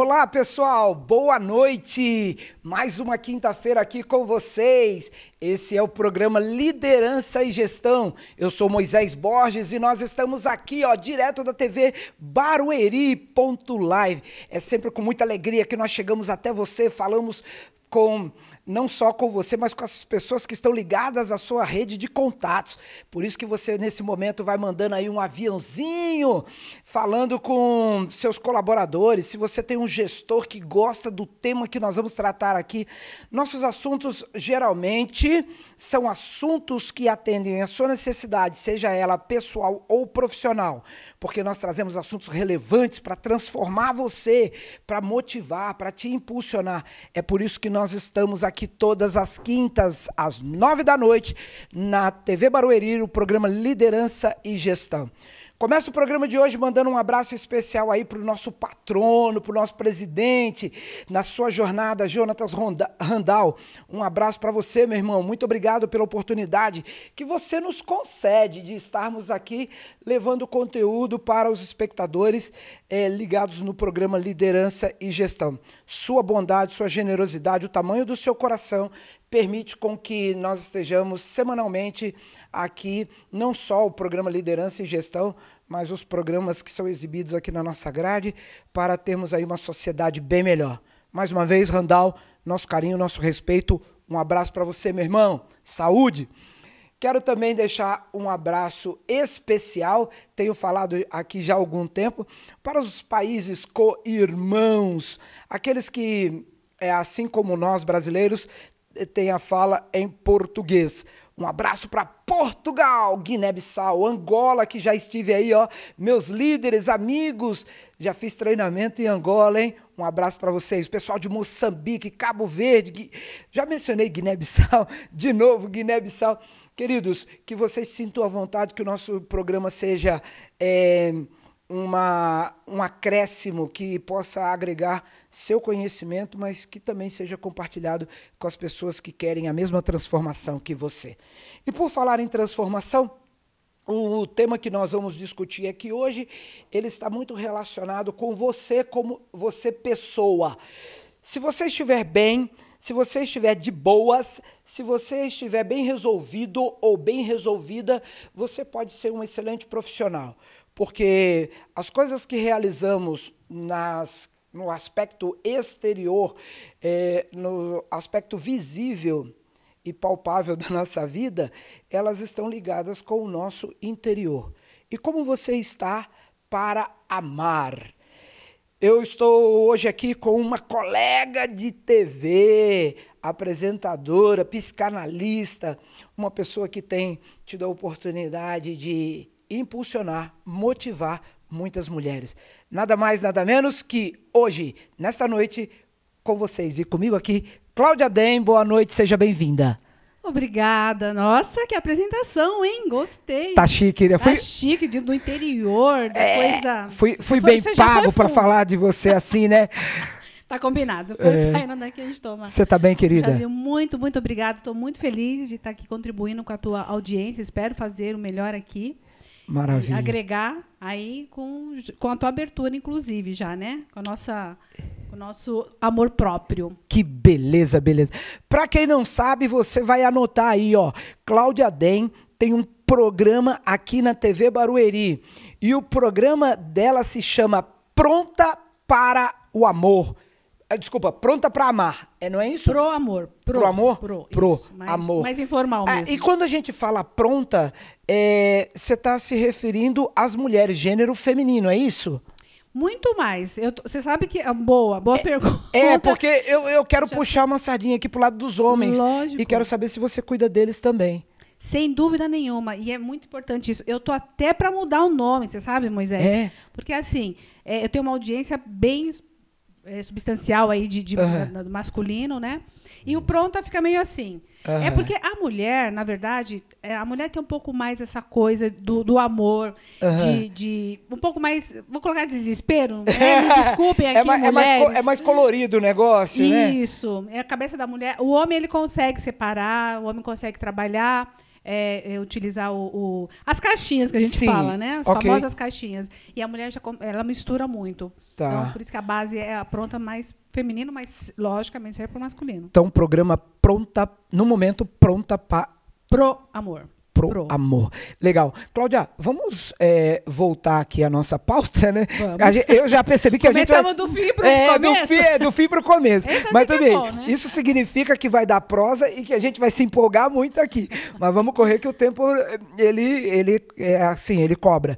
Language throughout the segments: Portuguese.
Olá, pessoal. Boa noite. Mais uma quinta-feira aqui com vocês. Esse é o programa Liderança e Gestão. Eu sou Moisés Borges e nós estamos aqui, ó, direto da TV Barueri.live. É sempre com muita alegria que nós chegamos até você, falamos com não só com você, mas com as pessoas que estão ligadas à sua rede de contatos. Por isso que você, nesse momento, vai mandando aí um aviãozinho, falando com seus colaboradores. Se você tem um gestor que gosta do tema que nós vamos tratar aqui, nossos assuntos geralmente são assuntos que atendem à sua necessidade, seja ela pessoal ou profissional, porque nós trazemos assuntos relevantes para transformar você, para motivar, para te impulsionar. É por isso que nós estamos aqui todas as quintas, às nove da noite, na TV Barueri, o programa Liderança e Gestão. Começa o programa de hoje mandando um abraço especial aí para o nosso patrono, para o nosso presidente, na sua jornada, Jonatas Randal. Um abraço para você, meu irmão. Muito obrigado pela oportunidade que você nos concede de estarmos aqui levando conteúdo para os espectadores é, ligados no programa Liderança e Gestão. Sua bondade, sua generosidade, o tamanho do seu coração permite com que nós estejamos semanalmente aqui, não só o programa Liderança e Gestão, mas os programas que são exibidos aqui na nossa grade, para termos aí uma sociedade bem melhor. Mais uma vez, Randall, nosso carinho, nosso respeito, um abraço para você, meu irmão. Saúde! Quero também deixar um abraço especial, tenho falado aqui já há algum tempo, para os países co-irmãos, aqueles que, é, assim como nós brasileiros, eh, têm a fala em português. Um abraço para Portugal, Guiné-Bissau, Angola, que já estive aí, ó, meus líderes, amigos, já fiz treinamento em Angola, hein? Um abraço para vocês. Pessoal de Moçambique, Cabo Verde, Gui... já mencionei Guiné-Bissau, de novo Guiné-Bissau. Queridos, que vocês sintam à vontade, que o nosso programa seja é, uma, um acréscimo que possa agregar seu conhecimento, mas que também seja compartilhado com as pessoas que querem a mesma transformação que você. E por falar em transformação, o tema que nós vamos discutir é que hoje ele está muito relacionado com você como você pessoa. Se você estiver bem, se você estiver de boas, se você estiver bem resolvido ou bem resolvida, você pode ser um excelente profissional. Porque as coisas que realizamos nas, no aspecto exterior, é, no aspecto visível e palpável da nossa vida, elas estão ligadas com o nosso interior. E como você está para amar? Eu estou hoje aqui com uma colega de TV, apresentadora, psicanalista, uma pessoa que tem tido a oportunidade de impulsionar, motivar muitas mulheres. Nada mais, nada menos que hoje, nesta noite, com vocês e comigo aqui, Cláudia Dem. Boa noite, seja bem-vinda. Obrigada. Nossa, que apresentação, hein? Gostei. Tá chique, né? Tá foi... Tá chique, de, do interior, da é, coisa... Fui, fui foi, bem pago para falar de você assim, né? Tá combinado. Depois é. saindo daqui a gente toma. Você tá bem, querida? muito, muito obrigada. Estou muito feliz de estar tá aqui contribuindo com a tua audiência. Espero fazer o melhor aqui. Maravilha. Agregar aí com, com a tua abertura, inclusive, já, né? Com a nossa com o nosso amor próprio. Que beleza, beleza. Para quem não sabe, você vai anotar aí, ó. Cláudia Den tem um programa aqui na TV Barueri. E o programa dela se chama Pronta para o Amor. Ah, desculpa, pronta para amar, é, não é isso? Pro amor. Pro, pro amor? Pro, pro isso, mais, amor. Mais informal é, mesmo. e quando a gente fala pronta, é, você é, está se referindo às mulheres, gênero feminino, é isso? Muito mais. Eu, você sabe que. É boa, boa é, pergunta. É, porque eu, eu quero Já... puxar uma sardinha aqui pro lado dos homens. Lógico. E quero saber se você cuida deles também. Sem dúvida nenhuma, e é muito importante isso. Eu tô até para mudar o nome, você sabe, Moisés? É. Porque assim, é, eu tenho uma audiência bem é, substancial aí de, de uhum. masculino, né? E o pronta fica meio assim. Uhum. É porque a mulher, na verdade, é, a mulher tem um pouco mais essa coisa do, do amor, uhum. de, de, Um pouco mais. Vou colocar desespero? É, me desculpem é aqui, é, mais, é mulheres. É, mais, colorido o negócio, Isso. né? Isso. É a cabeça da mulher. O homem, ele consegue separar, o homem consegue trabalhar. É, é, utilizar o, o, as caixinhas que a gente Sim, fala, né? As okay. famosas caixinhas. E a mulher já ela mistura muito. Tá. Então, por isso que a base é a pronta mais feminino, mas logicamente serve para o masculino. Então, programa pronta, no momento, pronta para. Pro amor pro, pro. amor. Legal. Cláudia, vamos é, voltar aqui à nossa pauta, né? Gente, eu já percebi que a gente. Começamos do fim pro é, começo. Do fim, é, do fim pro começo. Esse Mas é também, é bom, né? isso significa que vai dar prosa e que a gente vai se empolgar muito aqui. Mas vamos correr que o tempo, ele, ele é assim, ele cobra.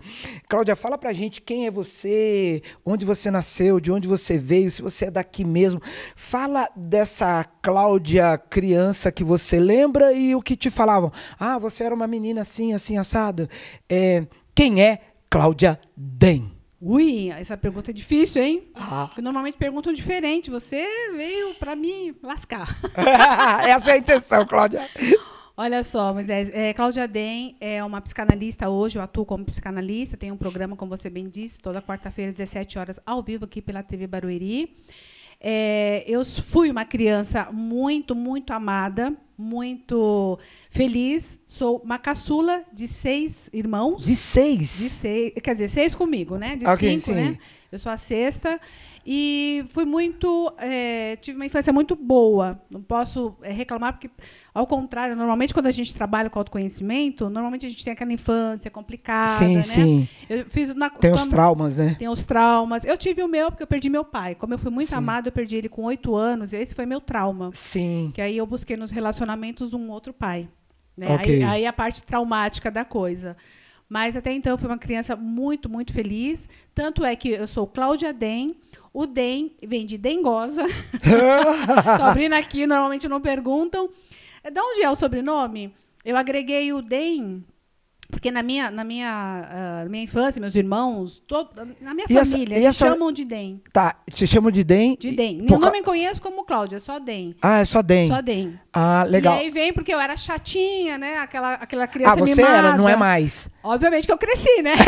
Cláudia, fala pra gente quem é você, onde você nasceu, de onde você veio, se você é daqui mesmo. Fala dessa Cláudia criança que você lembra e o que te falavam. Ah, você era uma menina assim, assim, assado. É, quem é Cláudia Den? Ui, essa pergunta é difícil, hein? Ah. normalmente perguntam diferente. Você veio para me lascar. essa é a intenção, Cláudia. Olha só, Moisés, é, é, Cláudia Den é uma psicanalista hoje, eu atuo como psicanalista, tenho um programa, como você bem disse, toda quarta-feira, às 17 horas, ao vivo aqui pela TV Barueri. É, eu fui uma criança muito, muito amada, muito feliz. Sou uma caçula de seis irmãos. De seis? De seis, quer dizer, seis comigo, né? De okay, cinco, sim. né? Eu sou a sexta e fui muito, é, tive uma infância muito boa. Não posso eh, reclamar porque, ao contrário, normalmente quando a gente trabalha com autoconhecimento, normalmente a gente tem aquela infância complicada, sim, né? Sim. Eu fiz na, tem os traumas, né? Tem os traumas. Eu tive o meu porque eu perdi meu pai. Como eu fui muito sim. amada, eu perdi ele com oito anos. E esse foi meu trauma. Sim. Que aí eu busquei nos relacionamentos um outro pai. Né? Okay. Aí, aí a parte traumática da coisa. Mas até então eu fui uma criança muito, muito feliz. Tanto é que eu sou Cláudia Den. O Den vem de dengosa. Estou abrindo aqui, normalmente não perguntam. É, de onde é o sobrenome? Eu agreguei o Den porque na minha, na minha, uh, minha infância, meus irmãos, todo, na minha e família, essa, eles essa... chamam de Den Tá, te chamam de Den De Den Por... Eu não me conheço como Cláudia, é só Den Ah, é só Den Só Den Ah, legal. E aí vem porque eu era chatinha, né? Aquela, aquela criança mimada. Ah, você mimada. era, não é mais. Obviamente que eu cresci, né?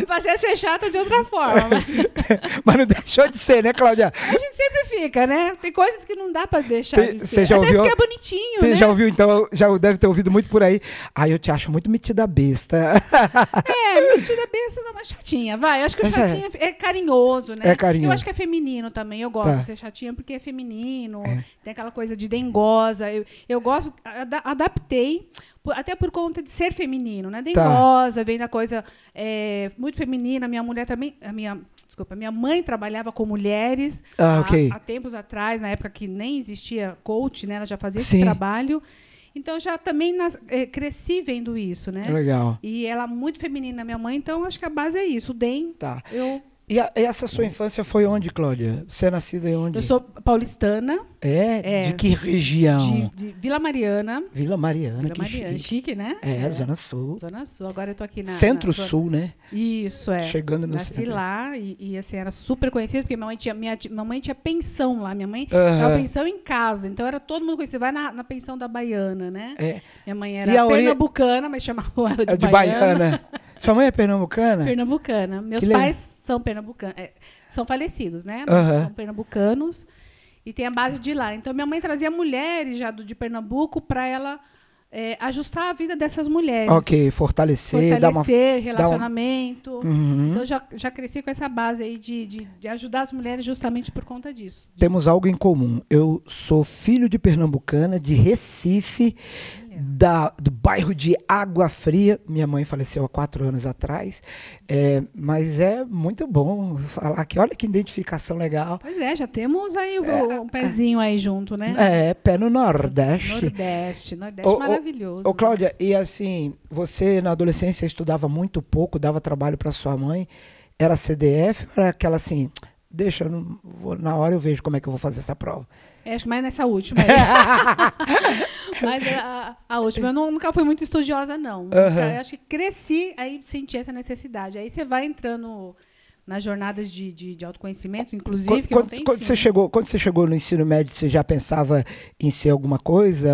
eu passei a ser chata de outra forma. Mas não deixou de ser, né, Cláudia? A gente sempre fica, né? Tem coisas que não dá pra deixar Tem, de ser. Você já ouviu? Até porque é bonitinho, Você né? já ouviu, então, já deve ter ouvido muito por aí. ai eu te acho muito metida besta. é, metida besta não, mas chatinha, vai. Acho que o é. chatinha é carinhoso, né? É carinhoso. Eu acho que é feminino também. Eu gosto tá. de ser chatinha porque é feminino. É. Tem aquela coisa de dengosa. Eu, eu gosto, ad adaptei por, até por conta de ser feminino, né? Dengosa, tá. vem da coisa é, muito feminina. Minha mulher também. A minha, desculpa, minha mãe trabalhava com mulheres ah, há, okay. há, tempos atrás, na época que nem existia coach, né? Ela já fazia Sim. esse trabalho. Então já também nas, é, cresci vendo isso, né? Legal. E ela muito feminina, minha mãe, então acho que a base é isso. O DEM. Tá. Eu e a, essa sua infância foi onde, Cláudia? Você é nascida em onde? Eu sou paulistana. É? é. De que região? De, de, Vila Mariana. Vila Mariana, Vila que Mariana. Chique. chique. né? É, é, Zona Sul. Zona Sul. Agora eu tô aqui na... Centro-Sul, né? Isso, é. Chegando no Nasci centro. lá e, e, assim, era super conhecido, porque minha mãe tinha, minha, minha mãe tinha pensão lá. Minha mãe tinha pensão em casa. Então, era todo mundo conhecido. Vai na, na pensão da Baiana, né? É. Minha mãe era pernambucana, ori... mas chamava ela de, é, de Baiana. Baiana. Sua mãe é pernambucana? Pernambucana. Meus que pais são pernambucanos. É, são falecidos, né? São pernambucanos. E tem a base de lá. Então, minha mãe trazia mulheres já do, de Pernambuco para ela é, ajustar a vida dessas mulheres. Ok, fortalecer, fortalecer uma, relacionamento. Um... Uhum. Então, já, já cresci com essa base aí de, de, de ajudar as mulheres justamente por conta disso. Temos algo em comum. Eu sou filho de pernambucana, de Recife. Uhum da, do bairro de Água Fria. Minha mãe faleceu há quatro anos atrás. É, mas é muito bom falar que olha que identificação legal. Pois é, já temos aí é, um pezinho aí junto, né? É, pé no Nordeste. Nordeste, Nordeste maravilhoso. Ô, Cláudia, nossa. e assim, você na adolescência estudava muito pouco, dava trabalho para sua mãe. Era CDF, era aquela assim, deixa, não vou, na hora eu vejo como é que eu vou fazer essa prova. É, acho que mais nessa última. Mas é a, a, última, eu não, nunca fui muito estudiosa, não. Uhum. Eu acho que cresci, aí senti essa necessidade. Aí você vai entrando nas jornadas de, de, de autoconhecimento, inclusive. Quando, quando, você né? chegou, quando você chegou no ensino médio, você já pensava em ser alguma coisa?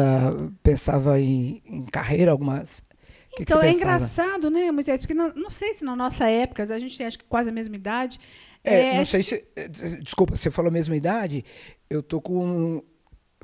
Pensava em, em carreira, alguma. Que então que é engraçado, né, Moisés? Porque não, não sei se na nossa época, a gente tem acho que quase a mesma idade. É, é, não sei se. Eh, desculpa, você falou a mesma idade eu tô com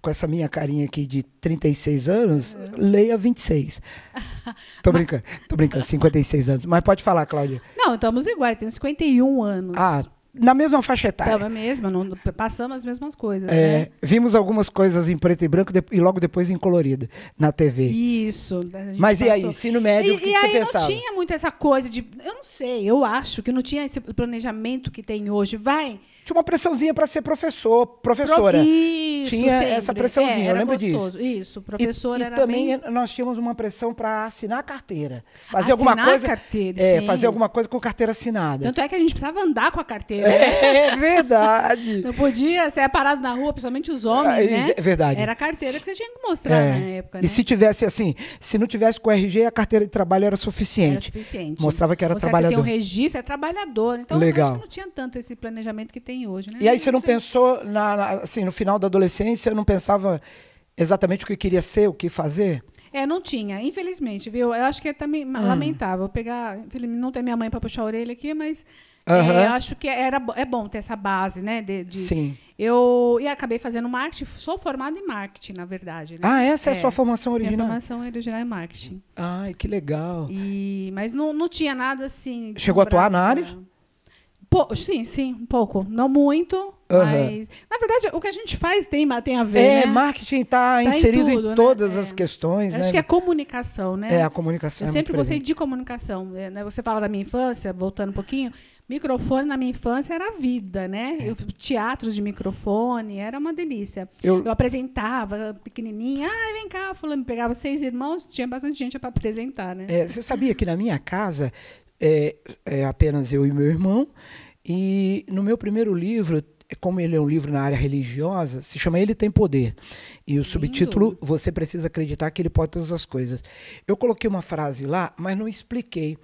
com essa minha carinha aqui de 36 anos, leia 26. Tô brincando, tô brincando, 56 anos. Mas pode falar, Cláudia. Não, estamos iguais, tenho 51 anos. Ah, na mesma faixa etária. Estava mesma, não, passamos as mesmas coisas. É, né? Vimos algumas coisas em preto e branco e logo depois em colorido na TV. Isso. Mas passou. e aí, ensino médio, e, o que, e que aí você pensava? não tinha muito essa coisa de. Eu não sei, eu acho que não tinha esse planejamento que tem hoje. Vai tinha uma pressãozinha para ser professor, professora. Pro... Isso, tinha sempre. essa pressãozinha, é, eu lembro gostoso. disso. Isso, professora e, era e também bem... nós tínhamos uma pressão para assinar carteira, fazer assinar alguma coisa, carteira, é, sim. fazer alguma coisa com carteira assinada. Tanto é que a gente precisava andar com a carteira. É, é verdade. Não podia ser parado na rua, principalmente os homens, ah, né? É verdade. Era a carteira que você tinha que mostrar é. na época, né? E se tivesse assim, se não tivesse com o RG, a carteira de trabalho era suficiente. Era suficiente. Mostrava que era Mostrava trabalhador. Que você tem um registro, é trabalhador. Então, Legal. acho que não tinha tanto esse planejamento que tem tem hoje, né? E aí você é não pensou na, na, assim, no final da adolescência, não pensava exatamente o que queria ser, o que fazer? É, não tinha, infelizmente, viu? Eu acho que é também hum. lamentável pegar, não tem minha mãe para puxar a orelha aqui, mas Uhum. É, eu acho que era, é bom ter essa base, né? De, de, Sim. Eu e acabei fazendo marketing, sou formada em marketing, na verdade. Né? Ah, é? essa é, é a sua formação original? Minha formação original é marketing. Ai, que legal. E, mas não, não tinha nada assim. Chegou a atuar na área? Não. Pô, sim, sim, um pouco. Não muito, uhum. mas. Na verdade, o que a gente faz tem, tem a ver. É, né? marketing está tá, tá inserido em, tudo, em né? todas né? as é. questões. Acho né? que é a comunicação, né? É, a comunicação. É eu é sempre gostei de comunicação. Né? Né, você fala da minha infância, voltando um pouquinho. Microfone na minha infância era vida, né? É. Eu, teatros de microfone, era uma delícia. Eu, eu apresentava pequenininha, ah, vem cá, fulano, pegava seis irmãos, tinha bastante gente para apresentar, né? É, você sabia que na minha casa é, é apenas eu e meu irmão. E no meu primeiro livro, é, como ele é um livro na área religiosa, se chama Ele Tem Poder. E o subtítulo, Lindo. Você Precisa Acreditar que Ele Pode Todas as Coisas. Eu coloquei uma frase lá, mas não expliquei.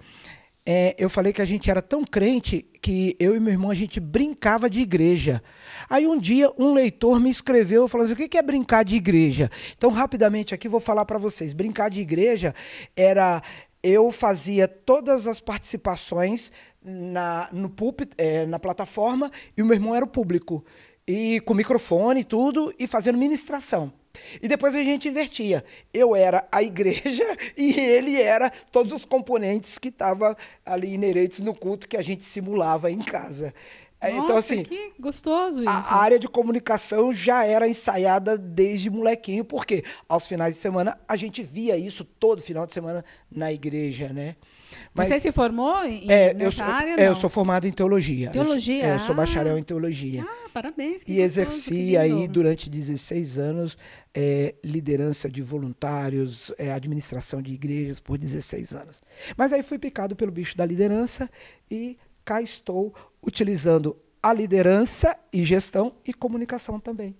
É, eu falei que a gente era tão crente que eu e meu irmão a gente brincava de igreja. Aí um dia um leitor me escreveu falando assim, o que é brincar de igreja? Então rapidamente aqui vou falar para vocês. Brincar de igreja era eu fazia todas as participações na, no púlpito, é, na plataforma, e o meu irmão era o público. E com microfone e tudo, e fazendo ministração. E depois a gente invertia. Eu era a igreja e ele era todos os componentes que estavam ali inerentes no culto que a gente simulava em casa. É, então, Nossa, então, assim, que gostoso isso. A área de comunicação já era ensaiada desde molequinho, porque aos finais de semana a gente via isso todo final de semana na igreja, né? Mas, Você se formou em é, eu sou, área? É, eu sou formado em teologia. Teologia? Eu, sou, é, eu sou bacharel em ah, teologia. Ah, parabéns. e gostoso, exerci aí durante 16 anos é, liderança de voluntários, é, administração de igrejas por 16 anos. Mas aí fui picado pelo bicho da liderança e cá estou utilizando a liderança e gestão e comunicação também.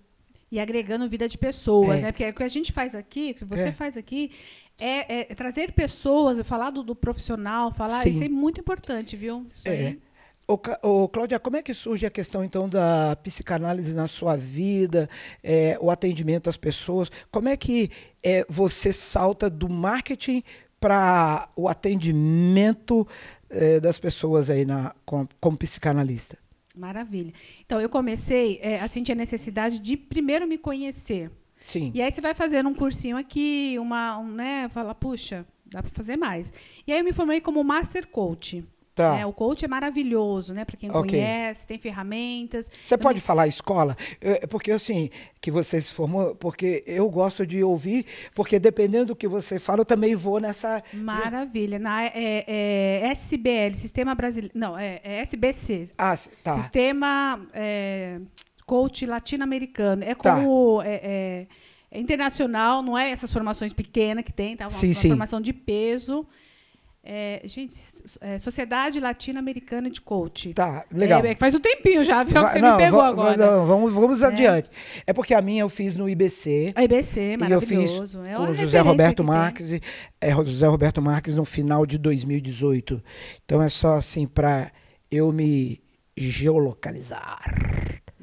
E agregando vida de pessoas, é. né? Porque é o que a gente faz aqui, o que você é. faz aqui, é, é trazer pessoas, falar do, do profissional, falar. Sim. Isso é muito importante, viu? Isso é. aí. Ô, Cláudia, como é que surge a questão, então, da psicanálise na sua vida, é, o atendimento às pessoas? Como é que é, você salta do marketing para o atendimento eh, das pessoas aí na, como, como psicanalista? Maravilha. Então, eu comecei é, a sentir a necessidade de primeiro me conhecer. Sim. E aí você vai fazendo um cursinho aqui, uma, um, né, fala, puxa, dá para fazer mais. E aí eu me formei como Master Coach. Tá. Né? O coach é maravilhoso, né? Para quem okay. conhece, tem ferramentas. Você pode me... falar escola? É, é porque assim, que você se formou, porque eu gosto de ouvir, porque dependendo do que você fala, eu também vou nessa. Maravilha. Na é, é, é SBL, Sistema Brasileiro. Não, é, é SBC. Ah, tá. Sistema é, Coach Latino-Americano. É tá. como. Tá. É, internacional, não é essas formações pequenas que tem, tá? Uma, sim, uma sim. formação de peso. É, gente, é, Sociedade Latino-Americana de Coach. Tá, legal. É, é faz um tempinho já, viu? que você não, me pegou agora. Não, vamos, vamos é. adiante. É porque a minha eu fiz no IBC. A IBC, maravilhoso. E eu fiz o é José Roberto Marques, é, José Roberto Marques no final de 2018. Então é só assim para eu me geolocalizar.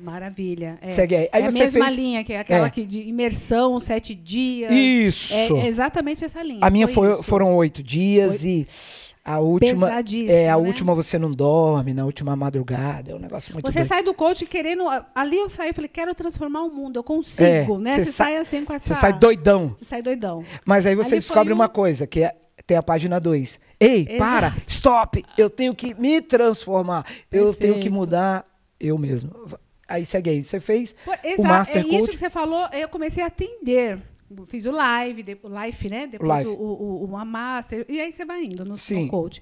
Maravilha. É, Segue aí. aí é a mesma fez... linha, que é aquela é. que de imersão, sete dias. Isso. É, é exatamente essa linha. A minha foi foi, foram oito dias e a última é a né? última você não dorme, na última madrugada, é um negócio muito Você doido. sai do coach querendo, ali eu saí, eu falei, quero transformar o mundo, eu consigo, é, né? Você, você sai, sai assim com essa Você sai doidão. Você sai doidão. Mas aí você ali descobre uma um... coisa, que é tem a página 2. Ei, Exato. para, stop, eu tenho que me transformar, Perfeito. eu tenho que mudar eu mesmo aí segue aí. Você fez Pô, o Master É Coach. isso que você falou, eu comecei a atender. Fiz o live, de, o life, né? Depois life. O, o, o, Master. E aí você vai indo no, no coach.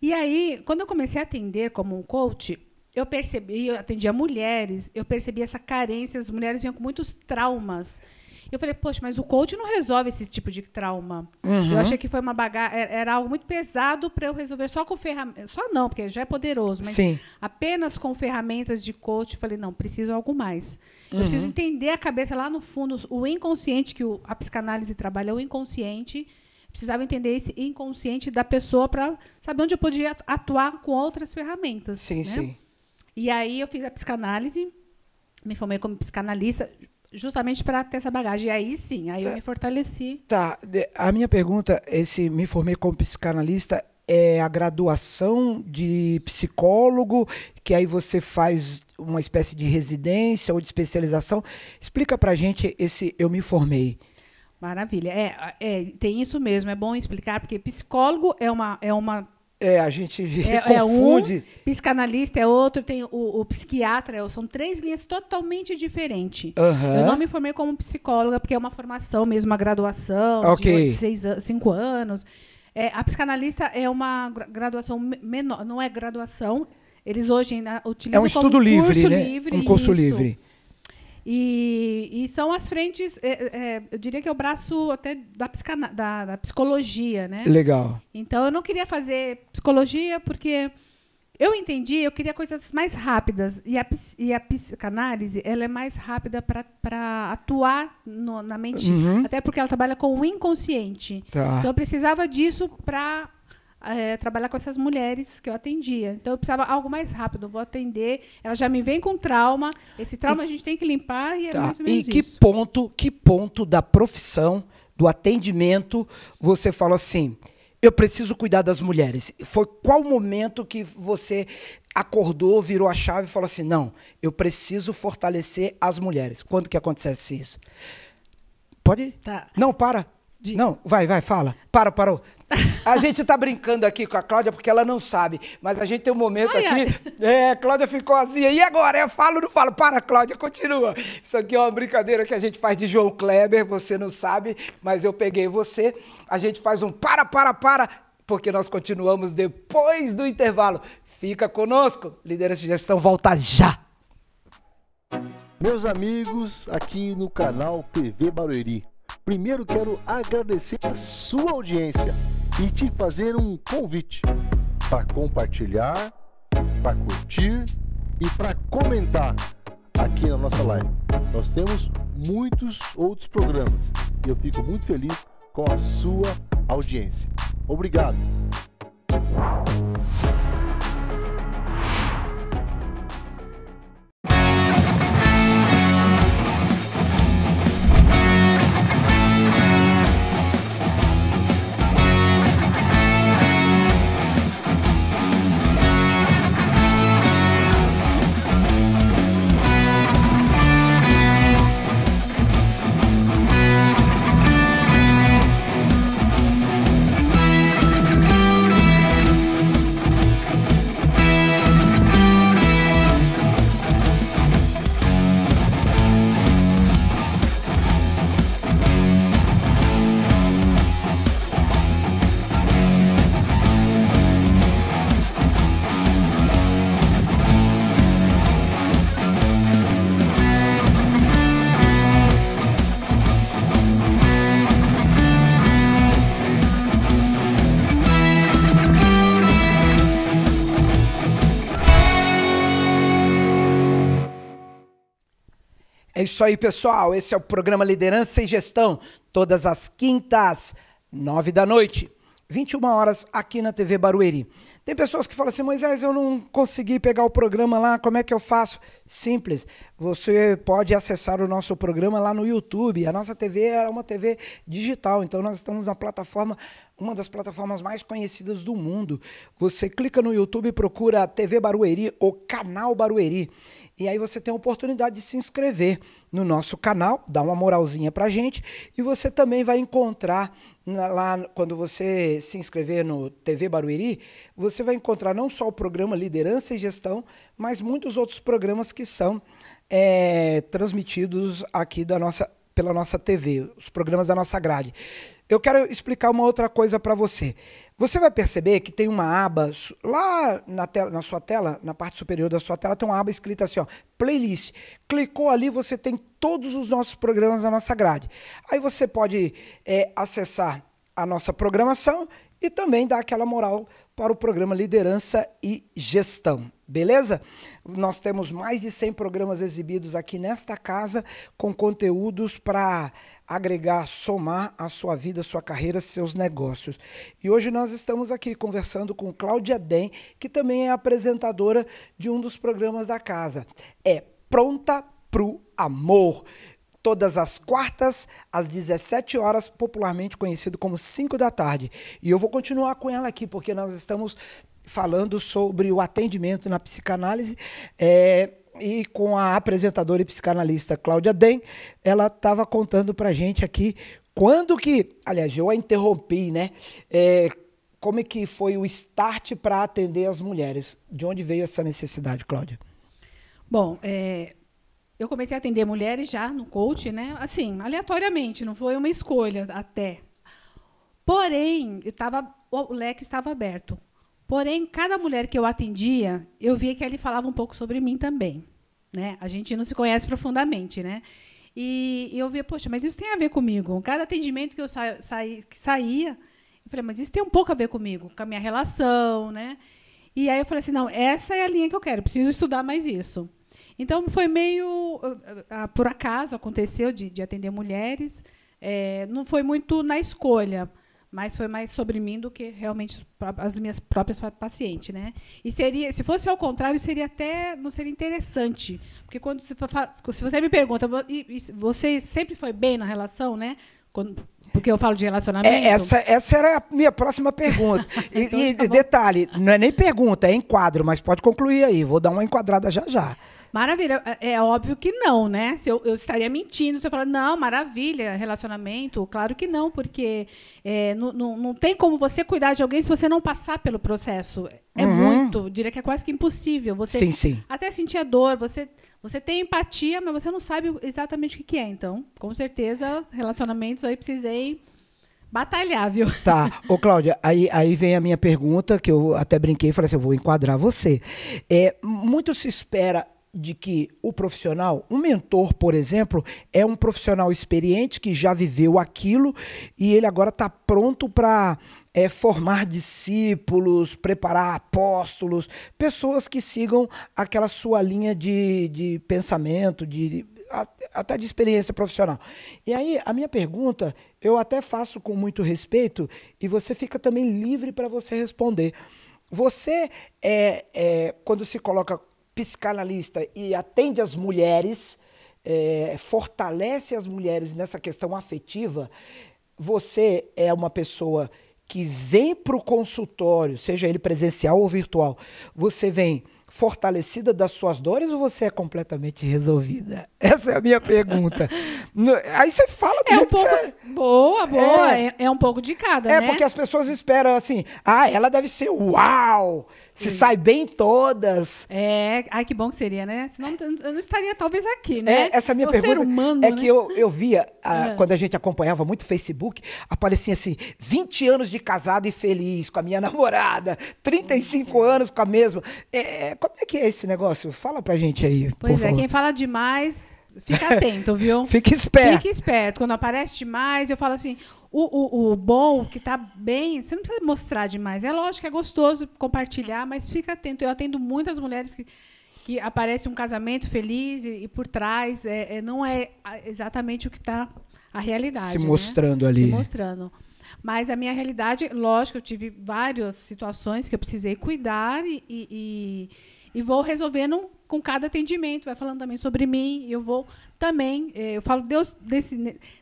E aí, quando eu comecei a atender como um coach, eu percebi, eu atendia mulheres, eu percebi essa carência, as mulheres vinham com muitos traumas eu falei, poxa, mas o coach não resolve esse tipo de trauma. Uhum. Eu achei que foi uma bagagem, é, era algo muito pesado para eu resolver só com ferramentas. Só não, porque já é poderoso, mas Sim. apenas com ferramentas de coach. Eu falei, não, preciso algo mais. Uhum. Eu preciso entender a cabeça lá no fundo, o inconsciente, que o, a psicanálise trabalha, o inconsciente precisava entender esse inconsciente da pessoa para saber onde eu podia atuar com outras ferramentas. Sim, né? sim. E aí eu fiz a psicanálise, me formei como psicanalista, justamente para ter essa bagagem. E aí sim, aí eu é. me fortaleci. Tá. A minha pergunta, esse me formei como psicanalista, é a graduação de psicólogo, que aí você faz uma espécie de residência ou de especialização. Explica para gente esse eu me formei. Maravilha. É, é, tem isso mesmo. É bom explicar, porque psicólogo é uma, é uma é, a gente é, confunde. É um, psicanalista é outro, tem o, o psiquiatra, é são três linhas totalmente diferentes. Uhum. Eu não me formei como psicóloga, porque é uma formação mesmo, uma graduação okay. de seis, cinco anos. É, a psicanalista é uma graduação menor, não é graduação. Eles hoje ainda utilizam é um estudo livre, curso né? livre. Um curso isso. livre. E, e são as frentes, é, é, é, eu diria que é o braço até da, da, da, psicologia, né? Legal. Então eu não queria fazer psicologia porque eu entendi, eu queria coisas mais rápidas. E a, e a psicanálise ela é mais rápida para atuar no, na mente, uhum. até porque ela trabalha com o inconsciente. Tá. Então eu precisava disso para é, trabalhar com essas mulheres que eu atendia. Então eu precisava algo mais rápido, eu vou atender. Ela já me vem com trauma. Esse trauma e, a gente tem que limpar e é tá. mais ou menos e que isso. ponto, que ponto da profissão, do atendimento, você falou assim? Eu preciso cuidar das mulheres. Foi qual momento que você acordou, virou a chave e falou assim: não, eu preciso fortalecer as mulheres. Quando que acontece isso? Pode? Tá. Não, para. Não, vai, vai, fala. Para, parou. A gente está brincando aqui com a Cláudia porque ela não sabe, mas a gente tem um momento ai, aqui. Ai. É, Cláudia ficou assim, e agora? Eu falo ou não falo? Para, Cláudia, continua. Isso aqui é uma brincadeira que a gente faz de João Kleber, você não sabe, mas eu peguei você. A gente faz um para, para, para, porque nós continuamos depois do intervalo. Fica conosco. Liderança e Gestão volta já. Meus amigos, aqui no canal TV Barueri primeiro quero agradecer a sua audiência e te fazer um convite para compartilhar, para curtir e para comentar aqui na nossa live. Nós temos muitos outros programas e eu fico muito feliz com a sua audiência. Obrigado! É isso aí, pessoal. Esse é o programa Liderança e Gestão, todas as quintas, nove da noite. 21 horas aqui na TV Barueri. Tem pessoas que falam assim, Moisés, eu não consegui pegar o programa lá, como é que eu faço? Simples, você pode acessar o nosso programa lá no YouTube. A nossa TV é uma TV digital, então nós estamos na plataforma, uma das plataformas mais conhecidas do mundo. Você clica no YouTube e procura TV Barueri ou Canal Barueri. E aí você tem a oportunidade de se inscrever no nosso canal, dá uma moralzinha pra gente, e você também vai encontrar na, lá quando você se inscrever no TV Barueri, você vai encontrar não só o programa Liderança e Gestão, mas muitos outros programas que são é, transmitidos aqui da nossa, pela nossa TV, os programas da nossa grade. Eu quero explicar uma outra coisa para você. Você vai perceber que tem uma aba lá na, tela, na sua tela, na parte superior da sua tela, tem uma aba escrita assim, ó, playlist. Clicou ali, você tem todos os nossos programas da nossa grade. Aí você pode é, acessar a nossa programação e também dar aquela moral para o programa Liderança e Gestão. Beleza? Nós temos mais de 100 programas exibidos aqui nesta casa com conteúdos para agregar, somar a sua vida, sua carreira, seus negócios. E hoje nós estamos aqui conversando com Cláudia Den, que também é apresentadora de um dos programas da casa. É Pronta pro Amor todas as quartas, às 17 horas, popularmente conhecido como 5 da tarde. E eu vou continuar com ela aqui, porque nós estamos falando sobre o atendimento na psicanálise. É, e com a apresentadora e psicanalista Cláudia Den, ela estava contando para gente aqui quando que, aliás, eu a interrompi, né? É, como é que foi o start para atender as mulheres? De onde veio essa necessidade, Cláudia? Bom, é, eu comecei a atender mulheres já no coach, né? Assim, aleatoriamente, não foi uma escolha até. Porém, eu tava, o leque estava aberto. Porém, cada mulher que eu atendia, eu via que ele falava um pouco sobre mim também. Né? A gente não se conhece profundamente, né? E, eu via, poxa, mas isso tem a ver comigo. Cada atendimento que eu sa saí, que saía, eu falei, mas isso tem um pouco a ver comigo, com a minha relação, né? E aí eu falei assim, não, essa é a linha que eu quero, preciso estudar mais isso. Então foi meio ah, ah, por acaso aconteceu de, de atender mulheres, é, não foi muito na escolha, mas foi mais sobre mim do que realmente as minhas próprias pacientes, né? E seria, se fosse ao contrário, seria até não seria interessante, porque quando se, for, se você me pergunta, você sempre foi bem na relação, né? Quando, porque eu falo de relacionamento. É, essa, essa era a minha próxima pergunta. então, e, tá e detalhe, não é nem pergunta, é enquadro, mas pode concluir aí. Vou dar uma enquadrada já já. Maravilha. É, é óbvio que não, né? Se eu, eu estaria mentindo se eu falar, não, maravilha, relacionamento. Claro que não, porque é, não, não, não tem como você cuidar de alguém se você não passar pelo processo. É uhum. muito, diria que é quase que impossível. Você sim, sim. até sentir a dor, você, você tem empatia, mas você não sabe exatamente o que é. Então, com certeza, relacionamentos aí precisei batalhar, viu? Tá. Ô, Cláudia, aí, aí vem a minha pergunta, que eu até brinquei e falei assim, eu vou enquadrar você. É, muito se espera de que o profissional, um mentor, por exemplo, é um profissional experiente que já viveu aquilo e ele agora está pronto para é, formar discípulos, preparar apóstolos, pessoas que sigam aquela sua linha de, de pensamento, de, até de experiência profissional. E aí, a minha pergunta, eu até faço com muito respeito e você fica também livre para você responder. Você, é, é, quando se coloca psicanalista e atende as mulheres, é, fortalece as mulheres nessa questão afetiva, você é uma pessoa que vem para o consultório, seja ele presencial ou virtual, você vem fortalecida das suas dores ou você é completamente resolvida? Essa é a minha pergunta. Aí você fala do é um pouco... Você... É. Boa, boa. É. é... é, um pouco de cada, é né? É porque as pessoas esperam assim, ah, ela deve ser uau! Se Sim. sai bem todas. É, ai que bom que seria, né? Senão eu não estaria talvez aqui, é, né? É, essa minha eu pergunta humano, é né? que eu, eu via, a, ah, é. Ah. quando a gente acompanhava muito o Facebook, aparecia assim, 20 anos de casado e feliz com a minha namorada, 35 Nossa. anos com a mesma. É, é, como é que é esse negócio? Fala pra gente aí, Pois é, favor. quem fala demais Fica atento, viu? Fica esperto. Fica esperto. Quando aparece demais, eu falo assim: o, o, o bom, que tá bem, você não precisa mostrar demais. É lógico, é gostoso compartilhar, mas fica atento. Eu atendo muitas mulheres que, que aparece um casamento feliz e, e por trás é, é, não é exatamente o que está a realidade. Se né? mostrando né? ali. Se mostrando. Mas a minha realidade, lógico, eu tive várias situações que eu precisei cuidar e, e, e e vou resolvendo com cada atendimento, vai falando também sobre mim, eu vou também, eh, eu falo, Deus, desse,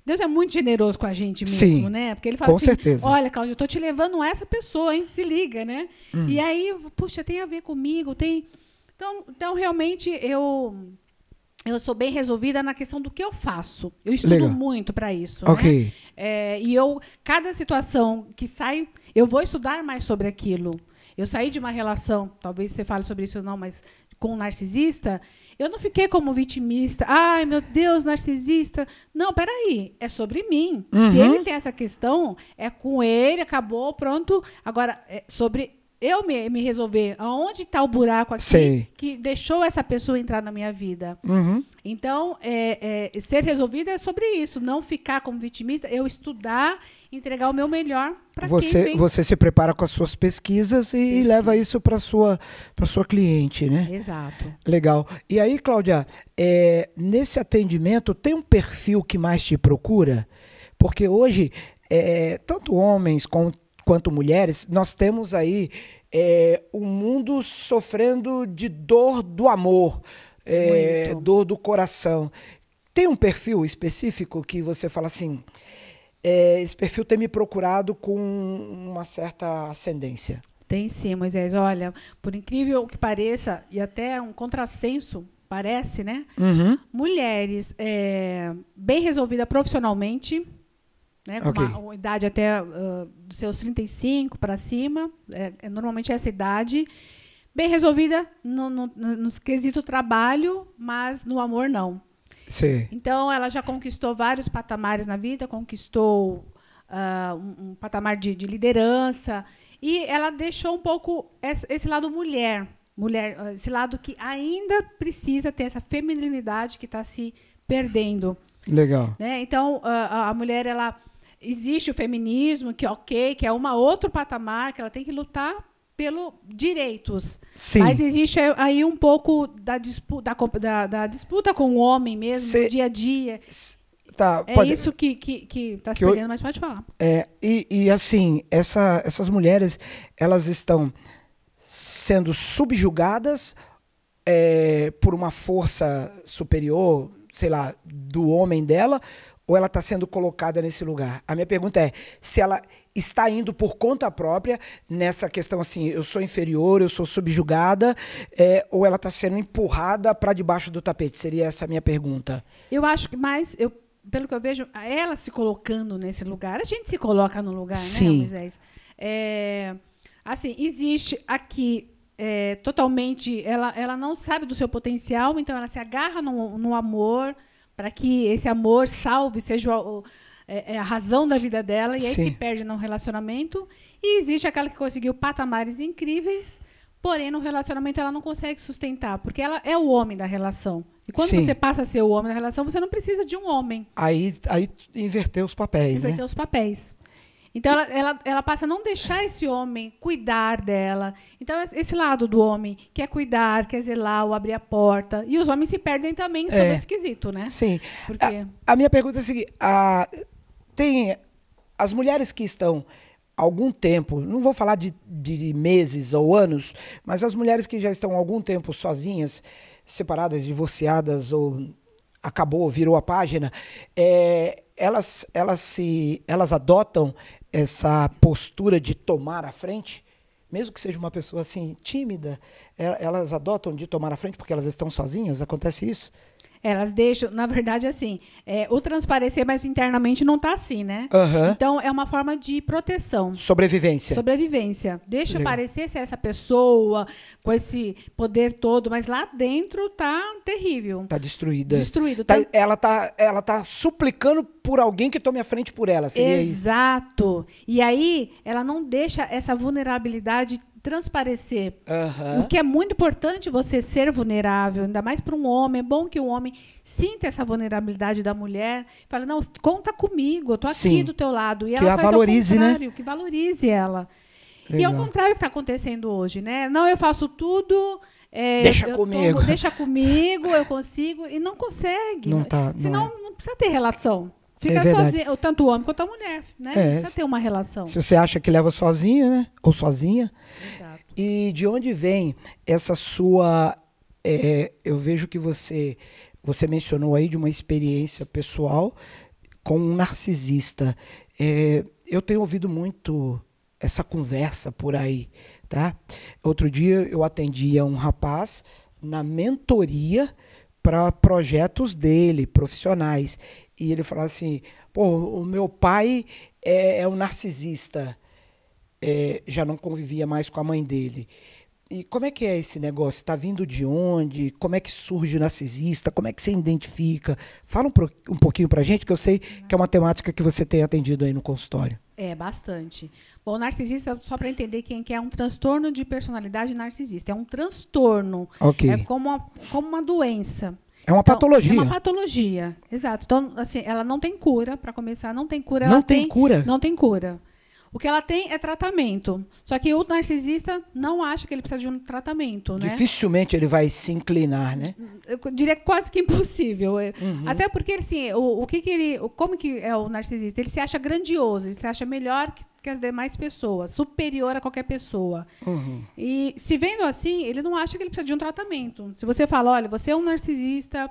Deus é muito generoso com a gente mesmo, Sim, né? Porque ele fala com assim, certeza. olha, Cláudia, eu tô te levando essa pessoa, hein? Se liga, né? Hum. E aí, puxa, tem a ver comigo, tem... Então, então realmente, eu... Eu sou bem resolvida na questão do que eu faço. Eu estudo Legal. muito para isso. Ok. Né? É, e eu, cada situação que sai, eu vou estudar mais sobre aquilo. Eu saí de uma relação, talvez você fale sobre isso ou não, mas com um narcisista, eu não fiquei como vitimista. Ai, meu Deus, narcisista. Não, peraí, é sobre mim. Uhum. Se ele tem essa questão, é com ele, acabou, pronto. Agora, é sobre eu me, me resolver aonde está o buraco aqui Sei. que deixou essa pessoa entrar na minha vida. Uhum. Então, é, é, ser resolvida é sobre isso, não ficar como vitimista, eu estudar, entregar o meu melhor para você. Vem... Você se prepara com as suas pesquisas e, leva isso para sua para sua cliente, né? Exato. Legal. E aí, Cláudia, é, nesse atendimento tem um perfil que mais te procura, porque hoje é, tanto homens com quanto mulheres, nós temos aí é, o mundo sofrendo de dor do amor, é, dor do coração. Tem um perfil específico que você fala assim. É, esse perfil tem me procurado com uma certa ascendência. Tem sim, Moisés. Olha, por incrível que pareça, e até um contrassenso, parece, né? Uhum. Mulheres é, bem resolvida profissionalmente, né, com okay. uma, uma, idade até uh, dos seus 35 para cima, é, é normalmente é essa idade. Bem resolvida no, no, no, quesito trabalho, mas no amor não. Sim. Então, ela já conquistou vários patamares na vida, conquistou uh, um, um, patamar de, de, liderança, e ela deixou um pouco esse, esse lado mulher, mulher, esse lado que ainda precisa ter essa feminilidade que está se perdendo. Legal. Né? Então, a, a mulher, ela Existe o feminismo, que é ok, que é uma outro patamar, que ela tem que lutar pelos direitos. Sim. Mas existe aí um pouco da disputa, da, da disputa com o homem mesmo, Cê... dia a dia. Tá, é pode... isso que está que, que tá se perdendo, eu... mas pode falar. É, e, e assim, essa, essas mulheres, elas estão sendo subjugadas é, por uma força superior, sei lá, do homem dela, ou ela está sendo colocada nesse lugar? A minha pergunta é se ela está indo por conta própria nessa questão assim, eu sou inferior, eu sou subjugada, é, ou ela está sendo empurrada para debaixo do tapete? Seria essa a minha pergunta. Eu acho que mais, eu, pelo que eu vejo, ela se colocando nesse lugar, a gente se coloca no lugar, né, Sim. né, Moisés? É, assim, existe aqui é, totalmente, ela, ela não sabe do seu potencial, então ela se agarra no, no amor, para que esse amor salve, seja o, é, é, a razão da vida dela, e aí Sim. se perde num relacionamento. E existe aquela que conseguiu patamares incríveis, porém no relacionamento ela não consegue sustentar, porque ela é o homem da relação. E quando Sim. você passa a ser o homem da relação, você não precisa de um homem. Aí, aí inverteu os papéis. Inverteu né? os papéis. Então ela, ela, ela, passa a não deixar esse homem cuidar dela. Então, esse lado do homem quer cuidar, quer zelar, ou abrir a porta. E os homens se perdem também sobre é. esse quesito, né? Sim. Porque... A, a minha pergunta é a seguinte: a, tem as mulheres que estão algum tempo, não vou falar de, de meses ou anos, mas as mulheres que já estão algum tempo sozinhas, separadas, divorciadas ou acabou, virou a página, é, elas, elas, se, elas adotam essa postura de tomar a frente, mesmo que seja uma pessoa assim tímida, é, elas adotam de tomar a frente porque elas estão sozinhas, acontece isso? Elas deixam, na verdade, assim, é, o transparecer, mas internamente não está assim, né? Uhum. Então é uma forma de proteção. Sobrevivência. Sobrevivência. Deixa aparecer parecer ser é essa pessoa, com esse poder todo, mas lá dentro tá terrível. Tá destruída. Destruído. Tá, tá... Ela, tá, ela tá suplicando por alguém que tome a frente por ela. Seria Exato. Isso? E aí ela não deixa essa vulnerabilidade transparecer. Uhum. O que é muito importante você ser vulnerável, ainda mais para um homem. É bom que o homem sinta essa vulnerabilidade da mulher. Fala, não, conta comigo, eu estou aqui do teu lado. E que ela a valorize, né? Que valorize ela. É Legal. E ao contrário que está acontecendo hoje, né? Não, eu faço tudo. É, deixa comigo. Tomo, deixa comigo, eu consigo. E não consegue. Não tá, Senão não, é. não precisa ter relação. Ficar é sozinho, tanto o homem quanto a mulher, né? É. Já tem uma relação. Se você acha que leva sozinha, né? Ou sozinha. Exato. E de onde vem essa sua. É, eu vejo que você, você mencionou aí de uma experiência pessoal com um narcisista. É, eu tenho ouvido muito essa conversa por aí, tá? Outro dia eu atendia um rapaz na mentoria para projetos dele, profissionais e ele falava assim: pô, o meu pai é, é um narcisista, é, já não convivia mais com a mãe dele. E como é que é esse negócio? Está vindo de onde? Como é que surge o narcisista? Como é que você identifica? Fala um, um pouquinho para gente, que eu sei que é uma temática que você tem atendido aí no consultório. É, bastante. Bom, narcisista, só para entender quem é, é um transtorno de personalidade narcisista. É um transtorno. Okay. É como uma, como uma doença. É uma então, patologia. É uma patologia, exato. Então, assim, ela não tem cura, para começar, não tem cura. Não tem, tem, cura. Não tem cura. O que ela tem é tratamento. Só que o narcisista não acha que ele precisa de um tratamento. Né? Dificilmente ele vai se inclinar, né? Eu diria quase que impossível. É, uhum. Até porque assim, o, o que, que ele. Como que é o narcisista? Ele se acha grandioso, ele se acha melhor que que as demais pessoas, superior a qualquer pessoa. Uhum. E se vendo assim, ele não acha que ele precisa de um tratamento. Se você fala, olha, você é um narcisista,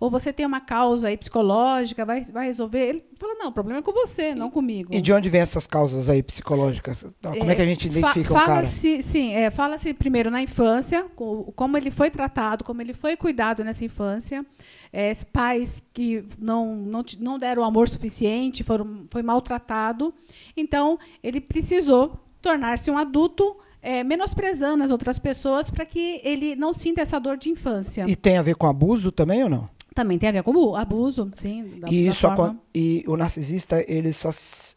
ou você tem uma causa aí psicológica, vai, vai resolver. Ele fala, não, o problema é com você, não comigo. E de onde vem essas causas aí psicológicas? Então, como é, é que a gente é, identifica fa o cara? Se, sim, é, fala-se primeiro na infância, como ele foi tratado, como ele foi cuidado nessa infância. É, pais que não, não, não deram amor suficiente, foram, foi maltratado. Então, ele precisou tornar-se um adulto é, menosprezando as outras pessoas para que ele não sinta essa dor de infância. E tem a ver com abuso também ou não? também tem a ver com abuso, sim. Da, e, isso forma. e o narcisista ele só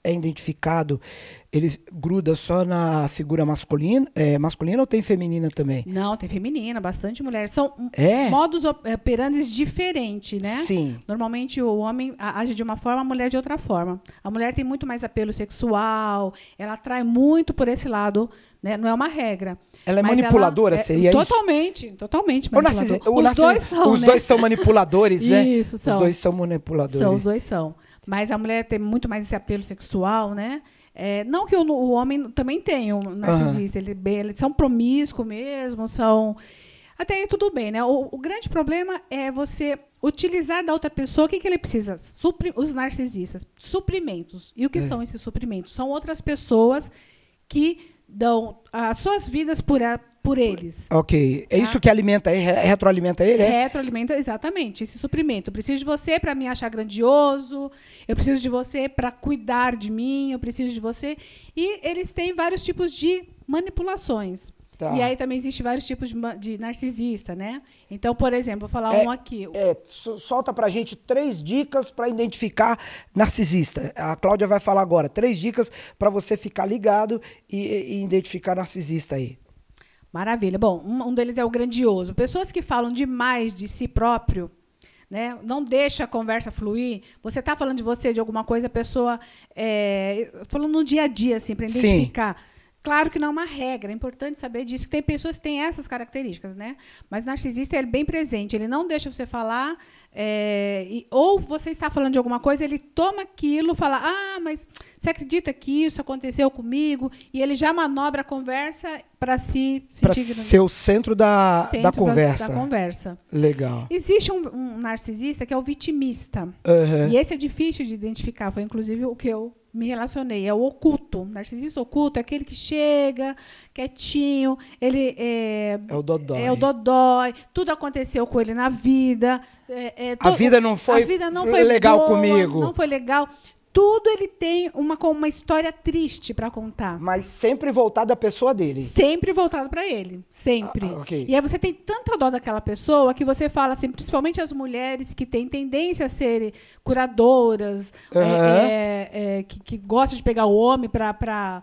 é identificado ele gruda só na figura masculina, é, masculina ou tem feminina também? Não, tem feminina, bastante mulher. São é? modos é, operantes diferentes, né? Sim. Normalmente o homem age de uma forma, a mulher de outra forma. A mulher tem muito mais apelo sexual, ela atrai muito por esse lado, né? Não é uma regra. Ela é manipuladora, ela é, seria totalmente, isso? Totalmente, totalmente manipuladora. os dois são, Os né? dois são manipuladores, né? Isso, são. Os dois são manipuladores. São, os dois são. Mas a mulher tem muito mais esse apelo sexual, né? É, não que o, o, homem também tenha um narcisista, uhum. ele, eles são promíscuos mesmo, são. Até aí tudo bem, né? O, o, grande problema é você utilizar da outra pessoa o que, que ele precisa? Supri os narcisistas, suprimentos. E o que é. são esses suprimentos? São outras pessoas que dão as suas vidas por, a, por eles. Ok. É tá? É isso que alimenta ele, retroalimenta ele? É? Retroalimenta, exatamente, esse suprimento. Eu preciso de você para me achar grandioso, eu preciso de você para cuidar de mim, eu preciso de você. E eles têm vários tipos de manipulações. Tá. E aí também existe vários tipos de, de, narcisista, né? Então, por exemplo, vou falar é, um aqui. É, solta pra gente três dicas para identificar narcisista. A Cláudia vai falar agora. Três dicas para você ficar ligado e, e identificar narcisista aí. Maravilha. Bom, um, deles é o grandioso. Pessoas que falam demais de si próprio, né? Não deixa a conversa fluir. Você está falando de você, de alguma coisa, a pessoa é, falando no dia a dia, assim, para identificar. Sim. Claro que não é uma regra, é importante saber disso, que tem pessoas que têm essas características, né? Mas o narcisista é bem presente, ele não deixa você falar, é, e, ou você está falando de alguma coisa, ele toma aquilo, fala, ah, mas você acredita que isso aconteceu comigo? E ele já manobra a conversa para se sentir... Para ser o centro da, centro da conversa. Da, da, conversa. Legal. Existe um, um narcisista que é o vitimista, uhum. e esse é difícil de identificar, foi inclusive o que eu me relacionei, é o oculto. Narcisista oculto é aquele que chega quietinho, ele é. É o dodói. É o dodói, tudo aconteceu com ele na vida. É, é, to, a vida não foi, vida não foi legal boa, comigo. Não foi legal tudo ele tem uma, uma história triste para contar. Mas sempre voltado à pessoa dele. Sempre voltado para ele, sempre. Ah, okay. E aí você tem tanta dó daquela pessoa que você fala assim, principalmente as mulheres que têm tendência a serem curadoras, uhum. é, é, é, que, que gostam de pegar o homem para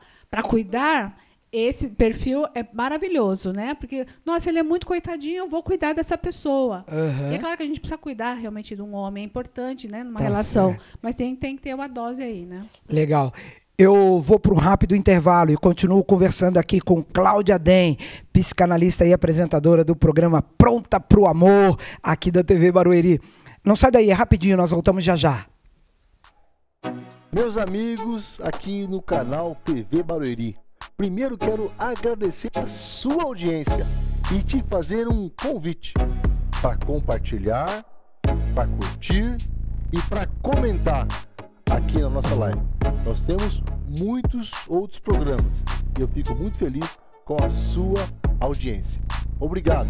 cuidar esse perfil é maravilhoso, né? Porque, nossa, ele é muito coitadinho, eu vou cuidar dessa pessoa. Uhum. E é claro que a gente precisa cuidar realmente de um homem, é importante, né? Numa tá relação. Certo. Mas tem, tem que ter uma dose aí, né? Legal. Eu vou para um rápido intervalo e continuo conversando aqui com Cláudia Den, psicanalista e apresentadora do programa Pronta para o Amor, aqui da TV Barueri. Não sai daí, é rapidinho, nós voltamos já já. Meus amigos, aqui no canal TV Barueri. Primeiro quero agradecer a sua audiência e te fazer um convite para compartilhar, para curtir e para comentar aqui na nossa live. Nós temos muitos outros programas e eu fico muito feliz com a sua audiência. Obrigado.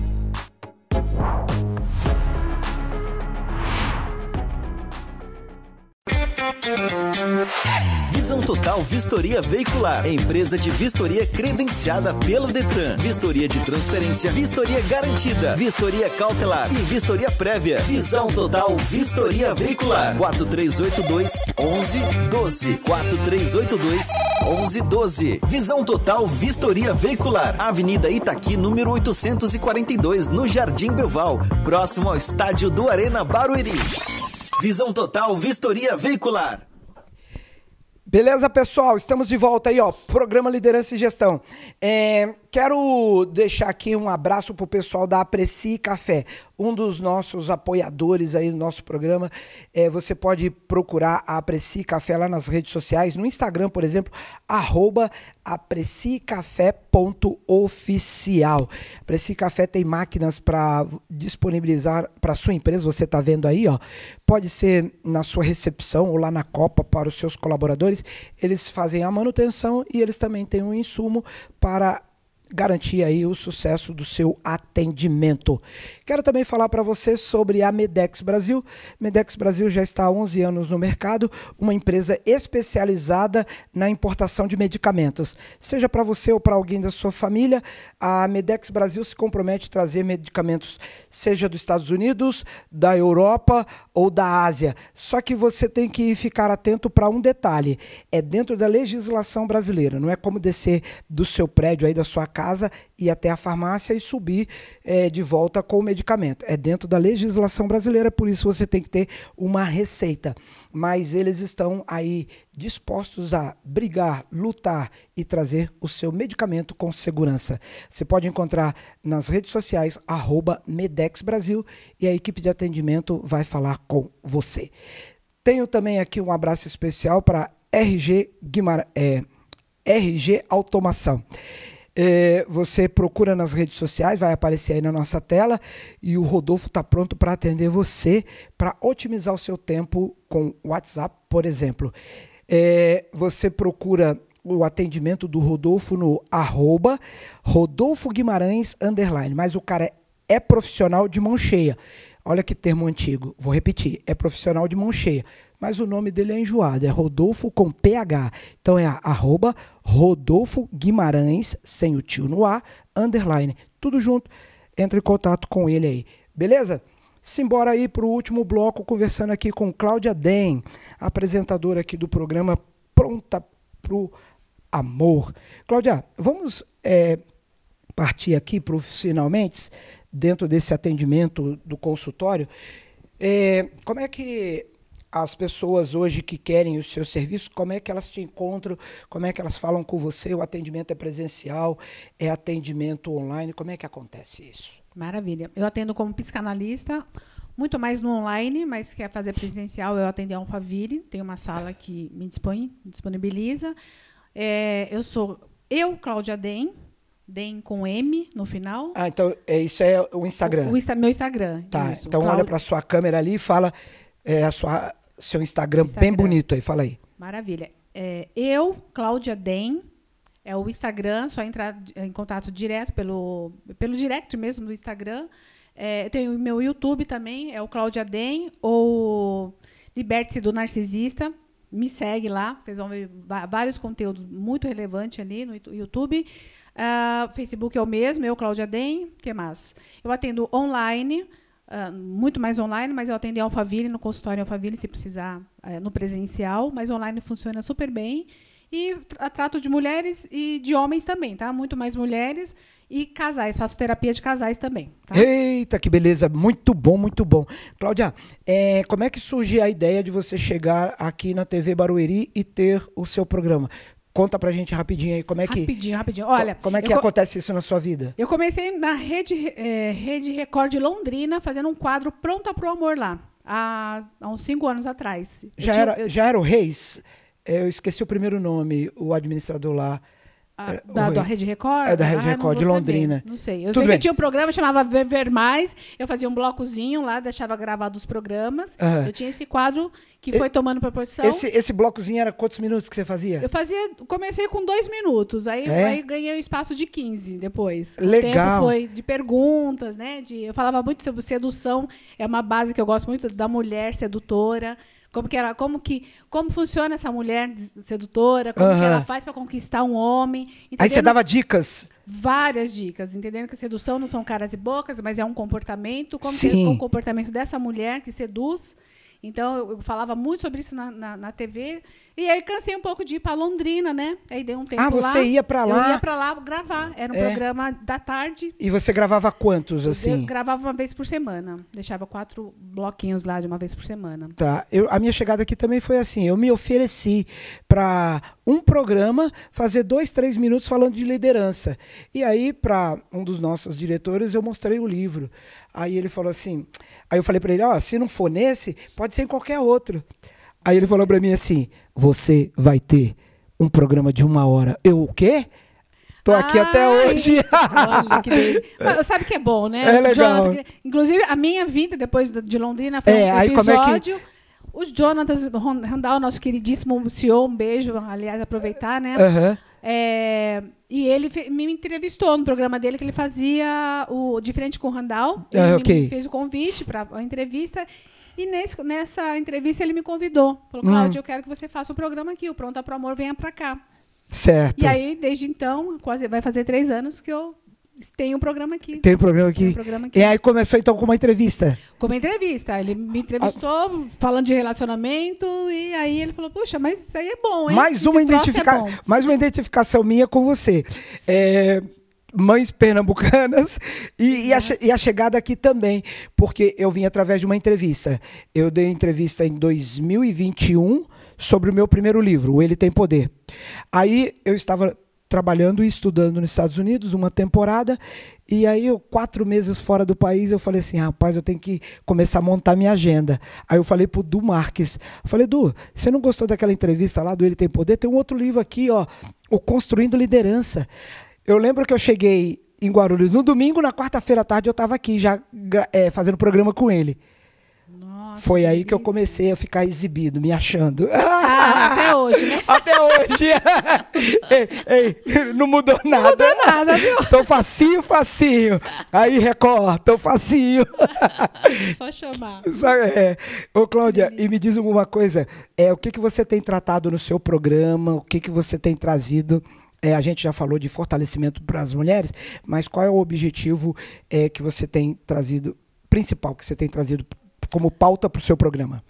Visão Total Vistoria Veicular, empresa de vistoria credenciada pelo Detran. Vistoria de transferência, vistoria garantida, vistoria cautelar e vistoria prévia. Visão Total Vistoria Veicular. 4382 1112 4382 1112. Visão Total Vistoria Veicular. Avenida Itaqui, número 842, no Jardim Belval, próximo ao estádio do Arena Barueri. Visão Total Vistoria Veicular. Beleza, pessoal? Estamos de volta aí, ó. Programa Liderança e Gestão. É, quero deixar aqui um abraço pro pessoal da Aprecie Café, um dos nossos apoiadores aí do nosso programa. É, você pode procurar a Aprecie Café lá nas redes sociais, no Instagram, por exemplo, arroba apreciecafé.oficial. Aprecie Café tem máquinas para disponibilizar para sua empresa, você está vendo aí, ó. Pode ser na sua recepção ou lá na Copa para os seus colaboradores. Eles fazem a manutenção e eles também têm um insumo para garantir aí o sucesso do seu atendimento. Quero também falar para você sobre a Medex Brasil. Medex Brasil já está há 11 anos no mercado, uma empresa especializada na importação de medicamentos. Seja para você ou para alguém da sua família, a Medex Brasil se compromete a trazer medicamentos seja dos Estados Unidos, da Europa ou da Ásia. Só que você tem que ficar atento para um detalhe, é dentro da legislação brasileira, não é como descer do seu prédio aí da sua casa casa, ir até a farmácia e subir é, de volta com o medicamento. É dentro da legislação brasileira, é por isso você tem que ter uma receita. Mas eles estão aí dispostos a brigar, lutar e trazer o seu medicamento com segurança. Você pode encontrar nas redes sociais medex brasil e a equipe de atendimento vai falar com você. Tenho também aqui um abraço especial para RG Guimara, é, RG Automação. É, você procura nas redes sociais, vai aparecer aí na nossa tela e o Rodolfo está pronto para atender você, para otimizar o seu tempo com WhatsApp, por exemplo. É, você procura o atendimento do Rodolfo no arroba Rodolfo Guimarães underline, mas o cara é, é profissional de mão cheia. Olha que termo antigo, vou repetir, é profissional de mão cheia, mas o nome dele é enjoado, é Rodolfo com PH. Então é a, arroba Rodolfo Guimarães, sem o tio no A, underline, tudo junto, entre em contato com ele aí, beleza? Simbora aí para o último bloco, conversando aqui com Cláudia Den, apresentadora aqui do programa Pronta Pro Amor. Cláudia, vamos é, partir aqui profissionalmente. finalmente dentro desse atendimento do consultório. É, como é que as pessoas hoje que querem o seu serviço, como é que elas te encontram, como é que elas falam com você, o atendimento é presencial, é atendimento online, como é que acontece isso? Maravilha. Eu atendo como psicanalista, muito mais no online, mas quer fazer presencial, eu atendo a Alphaville, tem uma sala que me dispõe, disponibiliza. É, eu sou eu, Cláudia Den, Den com M no final. Ah, então é, isso é o Instagram. O, o meu Instagram. Tá, isso, então olha para sua câmera ali e fala é, a sua, seu Instagram, Instagram, bem bonito aí, fala aí. Maravilha. É, eu, Cláudia Den, é o Instagram, só entrar em contato direto pelo, pelo direct mesmo do Instagram. É, tem o meu YouTube também, é o Cláudia Den, ou Liberte-se do Narcisista. Me segue lá, vocês vão ver vários conteúdos muito relevantes ali no YouTube. Uh, Facebook é o mesmo, eu, Cláudia Den. que mais? Eu atendo online, uh, muito mais online, mas eu atendo em Alphaville, no consultório Alphaville, se precisar, uh, no presencial. Mas online funciona super bem. E tra trato de mulheres e de homens também, tá? Muito mais mulheres e casais. Faço terapia de casais também. Tá? Eita, que beleza! Muito bom, muito bom. Cláudia, é, como é que surge a ideia de você chegar aqui na TV Barueri e ter o seu programa? Conta pra gente rapidinho aí como é que. Rapidinho, rapidinho. Olha. Como é que acontece isso na sua vida? Eu comecei na Rede, é, Rede Record de Londrina, fazendo um quadro Pronta pro Amor lá, há, há uns cinco anos atrás. Já, tinha, era, eu... já era o Reis? Eu esqueci o primeiro nome, o administrador lá. A, ah, é, da, da, Rede Record? É, da Rede ah, Record de Londrina. Saber. Não sei. Eu Tudo sei bem. que tinha um programa chamava Ver Mais. Eu fazia um blocozinho lá, deixava gravados os programas. Eu tinha esse quadro que foi tomando proporção. Esse, esse blocozinho era quantos minutos que você fazia? Eu fazia. Comecei com dois minutos, aí, é? aí ganhei um espaço de 15 depois. Legal. O tempo foi de perguntas, né? De, eu falava muito sobre sedução. É uma base que eu gosto muito da mulher sedutora. Como que era, como que, como funciona essa mulher sedutora, como uhum. que ela faz para conquistar um homem. Entendendo? Aí você dava dicas. Várias dicas, entendendo que sedução não são caras e bocas, mas é um comportamento, como Sim. que é o comportamento dessa mulher que seduz então, eu falava muito sobre isso na, na, na, TV. E aí cansei um pouco de ir para Londrina, né? Aí dei um tempo lá. Ah, você lá, ia para lá? Eu ia para lá gravar. Era um é. programa da tarde. E você gravava quantos, assim? Eu gravava uma vez por semana. Deixava quatro bloquinhos lá de uma vez por semana. Tá. Eu, a minha chegada aqui também foi assim. Eu me ofereci para um programa fazer dois, três minutos falando de liderança. E aí, para um dos nossos diretores, eu mostrei o livro. Aí ele falou assim. Aí eu falei para ele: ó, oh, se não for nesse, pode ser em qualquer outro. Aí ele falou para mim assim: você vai ter um programa de uma hora. Eu o quê? Tô aqui Ai, até hoje. Olha, que Mas, sabe que é bom, né? É legal. Jonathan, inclusive, a minha vinda depois de Londrina foi é, um episódio. Aí, é que... Os Jonathan Randall, nosso queridíssimo CEO, um beijo, aliás, aproveitar, né? Uhum. É, e ele me entrevistou no programa dele que ele fazia o Diferente com o Randall. Ah, ele ah, okay. me fez o convite para a entrevista. E nesse, nessa entrevista ele me convidou. Falou, hum. Cláudio, hum. eu quero que você faça o um programa aqui, o Pronta para o Amor, venha para cá. Certo. E aí, desde então, quase vai fazer três anos que eu tem um programa aqui. Tem um programa aqui. Um programa aqui. E aí começou então com uma entrevista. Com uma entrevista. Ele me entrevistou falando de relacionamento e aí ele falou: "Puxa, mas isso aí é bom, hein? Mais uma identificação, é mais uma identificação minha com você. É, mães pernambucanas e, e, a, e, a, chegada aqui também, porque eu vim através de uma entrevista. Eu dei entrevista em 2021 sobre o meu primeiro livro, o Ele Tem Poder. Aí eu estava trabalhando e estudando nos Estados Unidos uma temporada e aí eu quatro meses fora do país eu falei assim rapaz eu tenho que começar a montar minha agenda aí eu falei pro Du Marques falei Du você não gostou daquela entrevista lá do Ele Tem Poder tem um outro livro aqui ó o Construindo Liderança eu lembro que eu cheguei em Guarulhos no domingo na quarta-feira à tarde eu estava aqui já é, fazendo programa com ele nossa, Foi aí que, eu comecei a ficar exibido, me achando. Ah, até hoje, né? Até hoje. ei, ei, não mudou nada. Não mudou nada, viu? Tô facinho, facinho. Aí, Record, tô facinho. Só chamar. é. Ô, Cláudia, e me diz uma coisa. É, o que, que você tem tratado no seu programa? O que, que você tem trazido... É, a gente já falou de fortalecimento para as mulheres, mas qual é o objetivo é, que você tem trazido, principal que você tem trazido como pauta para o seu programa?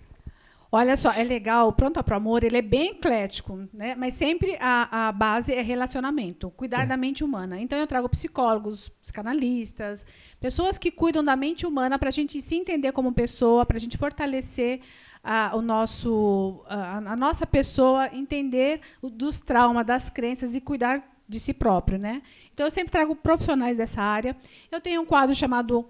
Olha só, é legal, Pronta para o Amor, ele é bem eclético, né? mas sempre a, a base é relacionamento, cuidar é. da mente humana. Então eu trago psicólogos, psicanalistas, pessoas que cuidam da mente humana para a gente se entender como pessoa, para a gente fortalecer a, o nosso, a, a nossa pessoa, entender o, dos traumas, das crenças e cuidar de si próprio. Né? Então eu sempre trago profissionais dessa área. Eu tenho um quadro chamado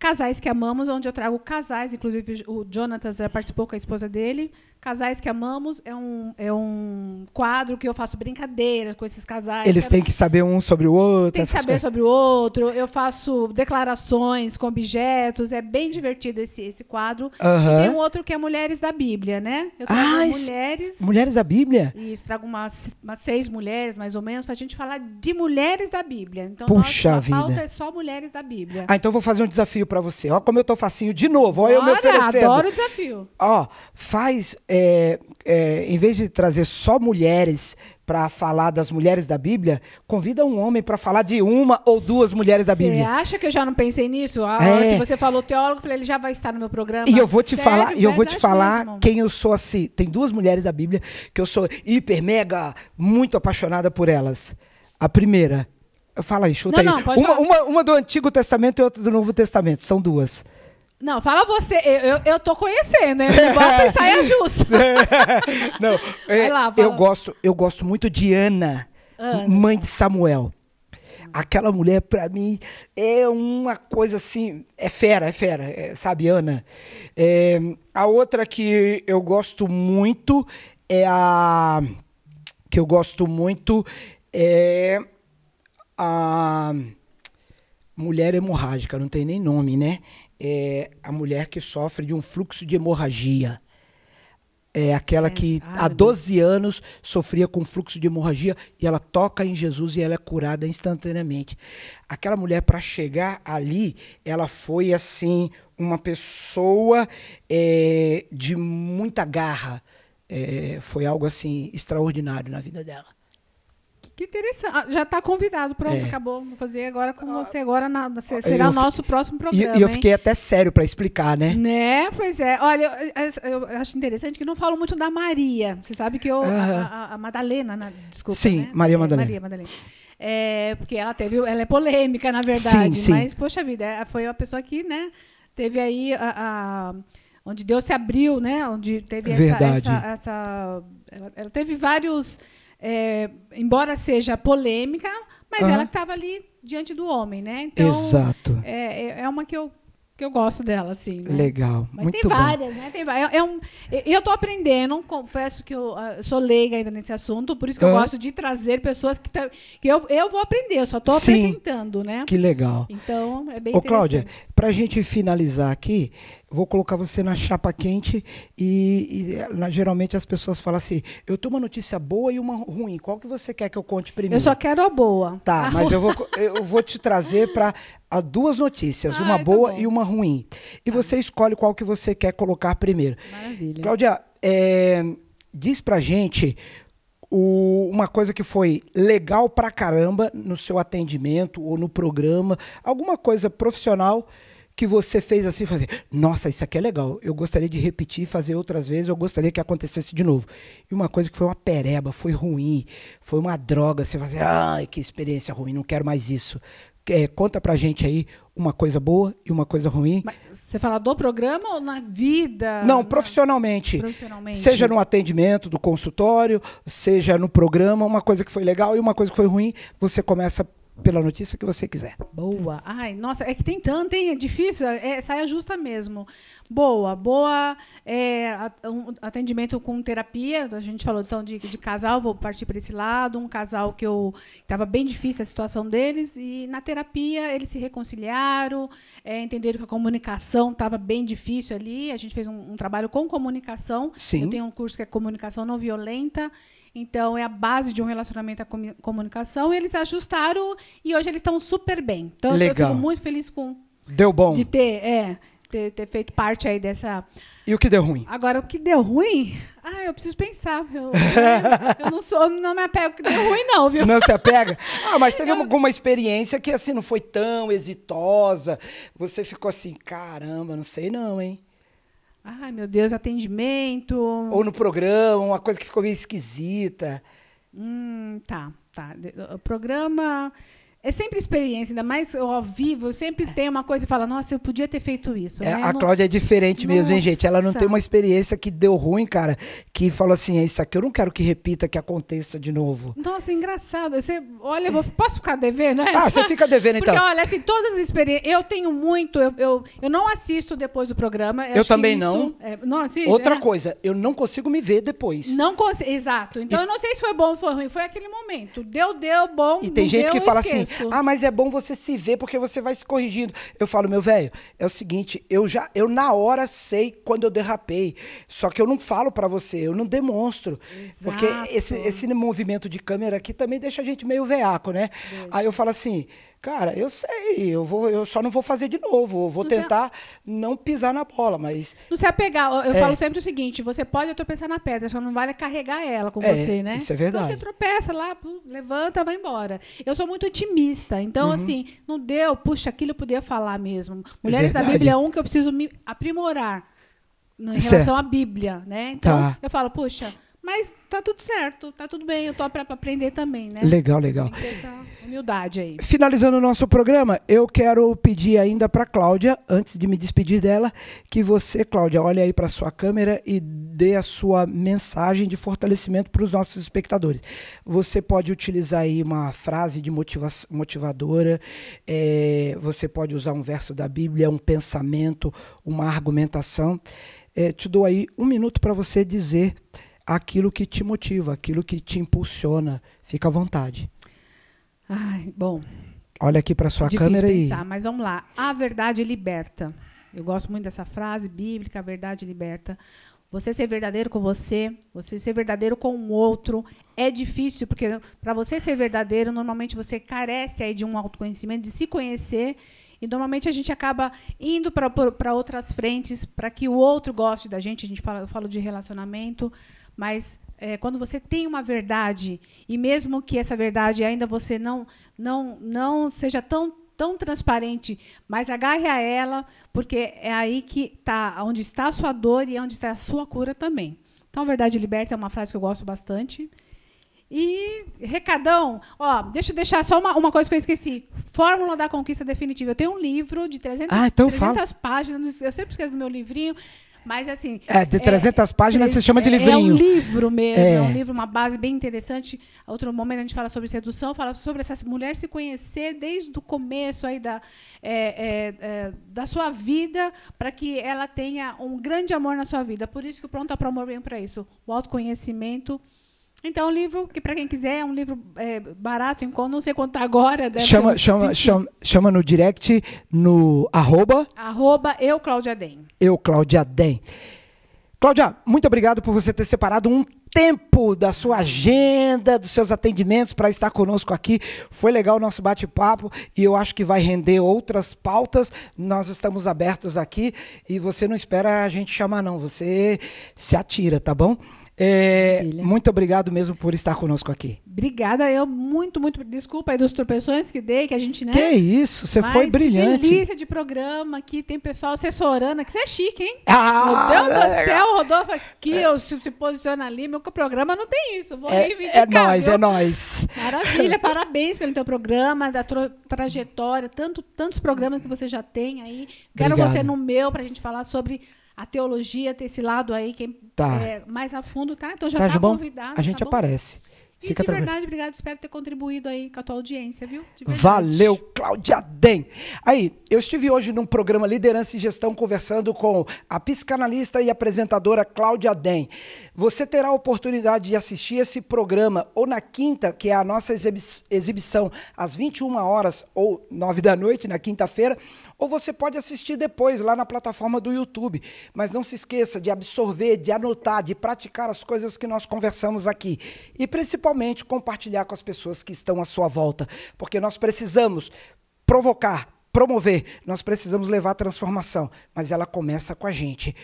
Casais que Amamos, onde eu trago casais, inclusive o Jonathan já participou com a esposa dele, Casais que Amamos é um, é um quadro que eu faço brincadeiras com esses casais. Eles têm que saber um sobre o outro. Tem que saber coisas. sobre o outro. Eu faço declarações com objetos. É bem divertido esse, esse quadro. Uhum. E tem um outro que é Mulheres da Bíblia, né? Eu trago ah, mulheres. mulheres da Bíblia? Isso, trago umas, umas seis mulheres, mais ou menos, para a gente falar de mulheres da Bíblia. Então, Puxa vida. a pauta é só mulheres da Bíblia. Ah, então vou fazer um desafio para você. Olha como eu tô facinho de novo. Olha Bora, eu me oferecendo. Adoro o desafio. Ó, faz é, é, em vez de trazer só mulheres para falar das mulheres da Bíblia, convida um homem para falar de uma ou duas mulheres da Bíblia. Você acha que eu já não pensei nisso? A hora é. que você falou teólogo, eu falei, ele já vai estar no meu programa. E eu vou te Sério? falar, eu vou te falar mesmo. quem eu sou assim. Tem duas mulheres da Bíblia que eu sou hiper mega muito apaixonada por elas. A primeira, fala aí, chuta não, aí. Não, uma, uma, uma do Antigo Testamento e outra do Novo Testamento, são duas. Não, fala você. Eu, eu, eu tô conhecendo, né? Não bota e saia justa. É, não, é, lá, eu, gosto, eu gosto muito de Ana, Ana. mãe de Samuel. Aquela mulher, para mim, é uma coisa assim. É fera, é fera, é, sabe, Ana? É, a outra que eu gosto muito é a. Que eu gosto muito é a mulher hemorrágica, não tem nem nome, né? é a mulher que sofre de um fluxo de hemorragia. É aquela é. que há 12 anos sofria com fluxo de hemorragia e ela toca em Jesus e ela é curada instantaneamente. Aquela mulher, para chegar ali, ela foi assim, uma pessoa é, de muita garra. É, foi algo assim extraordinário na vida dela. Que interessante. Ah, já está convidado, pronto, é. acabou. Vou fazer agora com você agora na, será o nosso próximo programa. E eu fiquei até sério para explicar, né? Né, pois é. Olha, eu, eu, acho interessante que não falo muito da Maria. Você sabe que eu uh -huh. a, a, Madalena, na, né? desculpa. Sim, né? Maria é, Madalena. Maria Madalena. É, porque ela teve, ela é polêmica, na verdade. Sim, sim. Mas poxa vida, é, foi uma pessoa que, né? Teve aí a, a onde Deus se abriu, né? Onde teve essa, essa, essa, ela, ela teve vários é, embora seja polêmica, mas uhum. ela estava ali diante do homem, né? Então, Exato. É, é, é uma que eu que eu gosto dela, assim. Né? Legal. Mas Muito tem várias, bom. né? Tem várias. É, é um, eu estou aprendendo, confesso que eu uh, sou leiga ainda nesse assunto, por isso que eu gosto de trazer pessoas que, tá, que eu, eu vou aprender, eu só estou apresentando, né? Que legal. Então, é bem Ô, Cláudia, para a gente finalizar aqui, vou colocar você na chapa quente e, e na, geralmente as pessoas falam assim: eu tenho uma notícia boa e uma ruim. Qual que você quer que eu conte primeiro? Eu só quero a boa. Tá, a mas eu vou, eu vou te trazer para duas notícias, ah, uma tá boa e uma ruim. E tá. você escolhe qual que você quer colocar primeiro. Maravilha. Cláudia, é, diz a gente o, uma coisa que foi legal pra caramba no seu atendimento ou no programa, alguma coisa profissional que você fez assim, fazer, nossa, isso aqui é legal, eu gostaria de repetir, fazer outras vezes, eu gostaria que acontecesse de novo. E uma coisa que foi uma pereba, foi ruim, foi uma droga, você fazer, assim, ai, que experiência ruim, não quero mais isso. É, conta pra gente aí uma coisa boa e uma coisa ruim. Mas você fala do programa ou na vida? Não, profissionalmente. profissionalmente. Seja no atendimento do consultório, seja no programa, uma coisa que foi legal e uma coisa que foi ruim, você começa a pela notícia que você quiser. Boa. Ai, nossa, é que tem tanto, hein? É difícil, é, é saia justa mesmo. Boa, boa é, atendimento com terapia. A gente falou então de, de casal, vou partir para esse lado. Um casal que eu estava bem difícil a situação deles e na terapia eles se reconciliaram, é, entenderam que a comunicação estava bem difícil ali. A gente fez um, um trabalho com comunicação. Sim. Eu tenho um curso que é comunicação não violenta então, é a base de um relacionamento a comunicação. e eles ajustaram e hoje eles estão super bem. Então, Legal. eu fico muito feliz com. Deu bom. De ter, é, ter, ter, feito parte aí dessa. E o que deu ruim? Agora, o que deu ruim? Ah, eu preciso pensar. Eu, eu não sou, não me apego que deu ruim, não, viu? Não se apega? Ah, mas teve eu... alguma experiência que assim não foi tão exitosa. Você ficou assim, caramba, não sei não, hein? Ai, meu Deus, atendimento. Ou no programa, uma coisa que ficou meio esquisita. Hum, tá, tá. O programa é sempre experiência, ainda mais eu, ao vivo, eu sempre é. tenho uma coisa e falo, nossa, eu podia ter feito isso. É, né? A não... Cláudia é diferente mesmo, hein, gente? Ela não tem uma experiência que deu ruim, cara, que falou assim, é isso aqui, eu não quero que repita, que aconteça de novo. Nossa, engraçado. Você, olha, eu vou, posso ficar devendo? Ah, essa? Ah, você fica devendo, então. Porque, olha, assim, todas as experiências, eu tenho muito, eu, eu, eu não assisto depois do programa. Eu, eu também isso, não. É, não assisto, Outra é. coisa, eu não consigo me ver depois. Não consigo, exato. Então, e... eu não sei se foi bom ou foi ruim, foi aquele momento. Deu, deu, bom, E tem gente deu, que fala esqueço. assim, isso. Ah, mas é bom você se ver porque você vai se corrigindo. Eu falo, meu velho, é o seguinte, eu já, eu na hora sei quando eu derrapei, só que eu não falo para você, eu não demonstro, Exato. porque esse, esse movimento de câmera aqui também deixa a gente meio veaco, né? Deixa. Aí eu falo assim, Cara, eu sei, eu, vou, eu só não vou fazer de novo. Eu vou não tentar se... não pisar na bola, mas. Não se apegar. Eu, é. falo sempre o seguinte: você pode tropeçar na pedra, só não vale carregar ela com é, você, né? Isso é verdade. Então você tropeça lá, levanta, vai embora. Eu sou muito otimista, então, uhum. assim, não deu, puxa, aquilo eu podia falar mesmo. É Mulheres é da Bíblia é um que eu preciso me aprimorar né, em relação à Bíblia, né? Então, tá. eu falo, puxa mas tá tudo certo, tá tudo bem, eu tô para aprender também, né? Legal, legal. Tem essa humildade aí. Finalizando o nosso programa, eu quero pedir ainda para Cláudia, antes de me despedir dela, que você, Cláudia, olhe aí para sua câmera e dê a sua mensagem de fortalecimento para os nossos espectadores. Você pode utilizar aí uma frase de motiva motivadora, é, você pode usar um verso da Bíblia, um pensamento, uma argumentação. É, te dou aí um minuto para você dizer aquilo que te motiva, aquilo que te impulsiona. Fica à vontade. Ai, bom. Olha aqui para sua câmera pensar, e... mas vamos lá. A verdade liberta. Eu gosto muito dessa frase bíblica, a verdade liberta. Você ser verdadeiro com você, você ser verdadeiro com o outro, é difícil, porque para você ser verdadeiro, normalmente você carece aí de um autoconhecimento, de se conhecer, e normalmente a gente acaba indo para outras frentes, para que o outro goste da gente. A gente fala, eu falo de relacionamento, mas é, quando você tem uma verdade e mesmo que essa verdade ainda você não não não seja tão tão transparente, mas agarre a ela, porque é aí que está onde está a sua dor e onde está a sua cura também. Então, a verdade liberta é uma frase que eu gosto bastante. E recadão, ó, deixa eu deixar só uma, uma coisa que eu esqueci. Fórmula da Conquista Definitiva. Eu tenho um livro de 300, ah, então 300 páginas, eu sempre esqueço do meu livrinho. Mas assim. É, de 300 é, páginas é se chama de livrinho. É um livro mesmo, é. é. um livro, uma base bem interessante. Outro momento a gente fala sobre sedução, fala sobre essa mulher se conhecer desde o começo aí da, é, é, da sua vida, para que ela tenha um grande amor na sua vida. Por isso que o Pronto o amor vem para isso. O autoconhecimento então, o é livro, que para quem quiser, é um livro é, barato, conta, não sei quanto tá agora. chama, chama, chama, chama, no direct, no arroba. Arroba eu, Cláudia Den. Eu, Cláudia Den. Cláudia, muito obrigado por você ter separado um tempo da sua agenda, dos seus atendimentos para estar conosco aqui. Foi legal o nosso bate-papo e eu acho que vai render outras pautas. Nós estamos abertos aqui e você não espera a gente chamar não, você se atira, tá bom? É, muito obrigado mesmo por estar conosco aqui. Obrigada, eu muito, muito. Desculpa aí dos tropeções que dei, que a gente, né? Que isso, você foi brilhante. Que delícia de programa aqui, tem pessoal assessorando aqui. Você é chique, hein? Ah, Meu Deus é do céu, o Rodolfo aqui, é. eu, se, se posiciona ali. Meu programa não tem isso, vou é, é reivindicar. É nós, é nós. Maravilha, parabéns pelo teu programa, da tra trajetória, tanto, tantos programas que você já tem aí. Quero Obrigado. você no meu para a gente falar sobre a teologia ter esse lado aí quem é, tá. é mais a fundo, tá? Então já tá, tá bom? convidado. A gente tá aparece. E Fica de tranquilo. verdade, obrigado. Espero ter contribuído aí com a tua audiência, viu? Valeu, Cláudia Den. Aí, eu estive hoje num programa Liderança e Gestão conversando com a psicanalista e apresentadora Cláudia Den. Você terá a oportunidade de assistir esse programa ou na quinta, que é a nossa exibição às 21 horas ou 9 da noite, na quinta-feira, ou você pode assistir depois lá na plataforma do YouTube. Mas não se esqueça de absorver, de anotar, de praticar as coisas que nós conversamos aqui. E principalmente compartilhar com as pessoas que estão à sua volta. Porque nós precisamos provocar, promover, nós precisamos levar a transformação. Mas ela começa com a gente.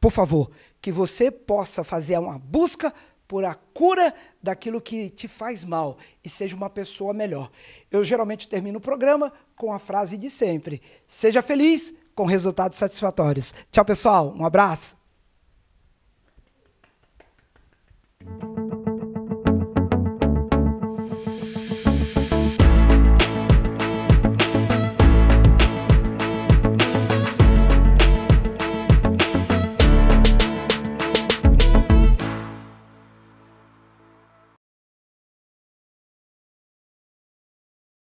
Por favor, que você possa fazer uma busca por a cura daquilo que te faz mal e seja uma pessoa melhor. Eu geralmente termino o programa com a frase de sempre: seja feliz com resultados satisfatórios. Tchau, pessoal. Um abraço.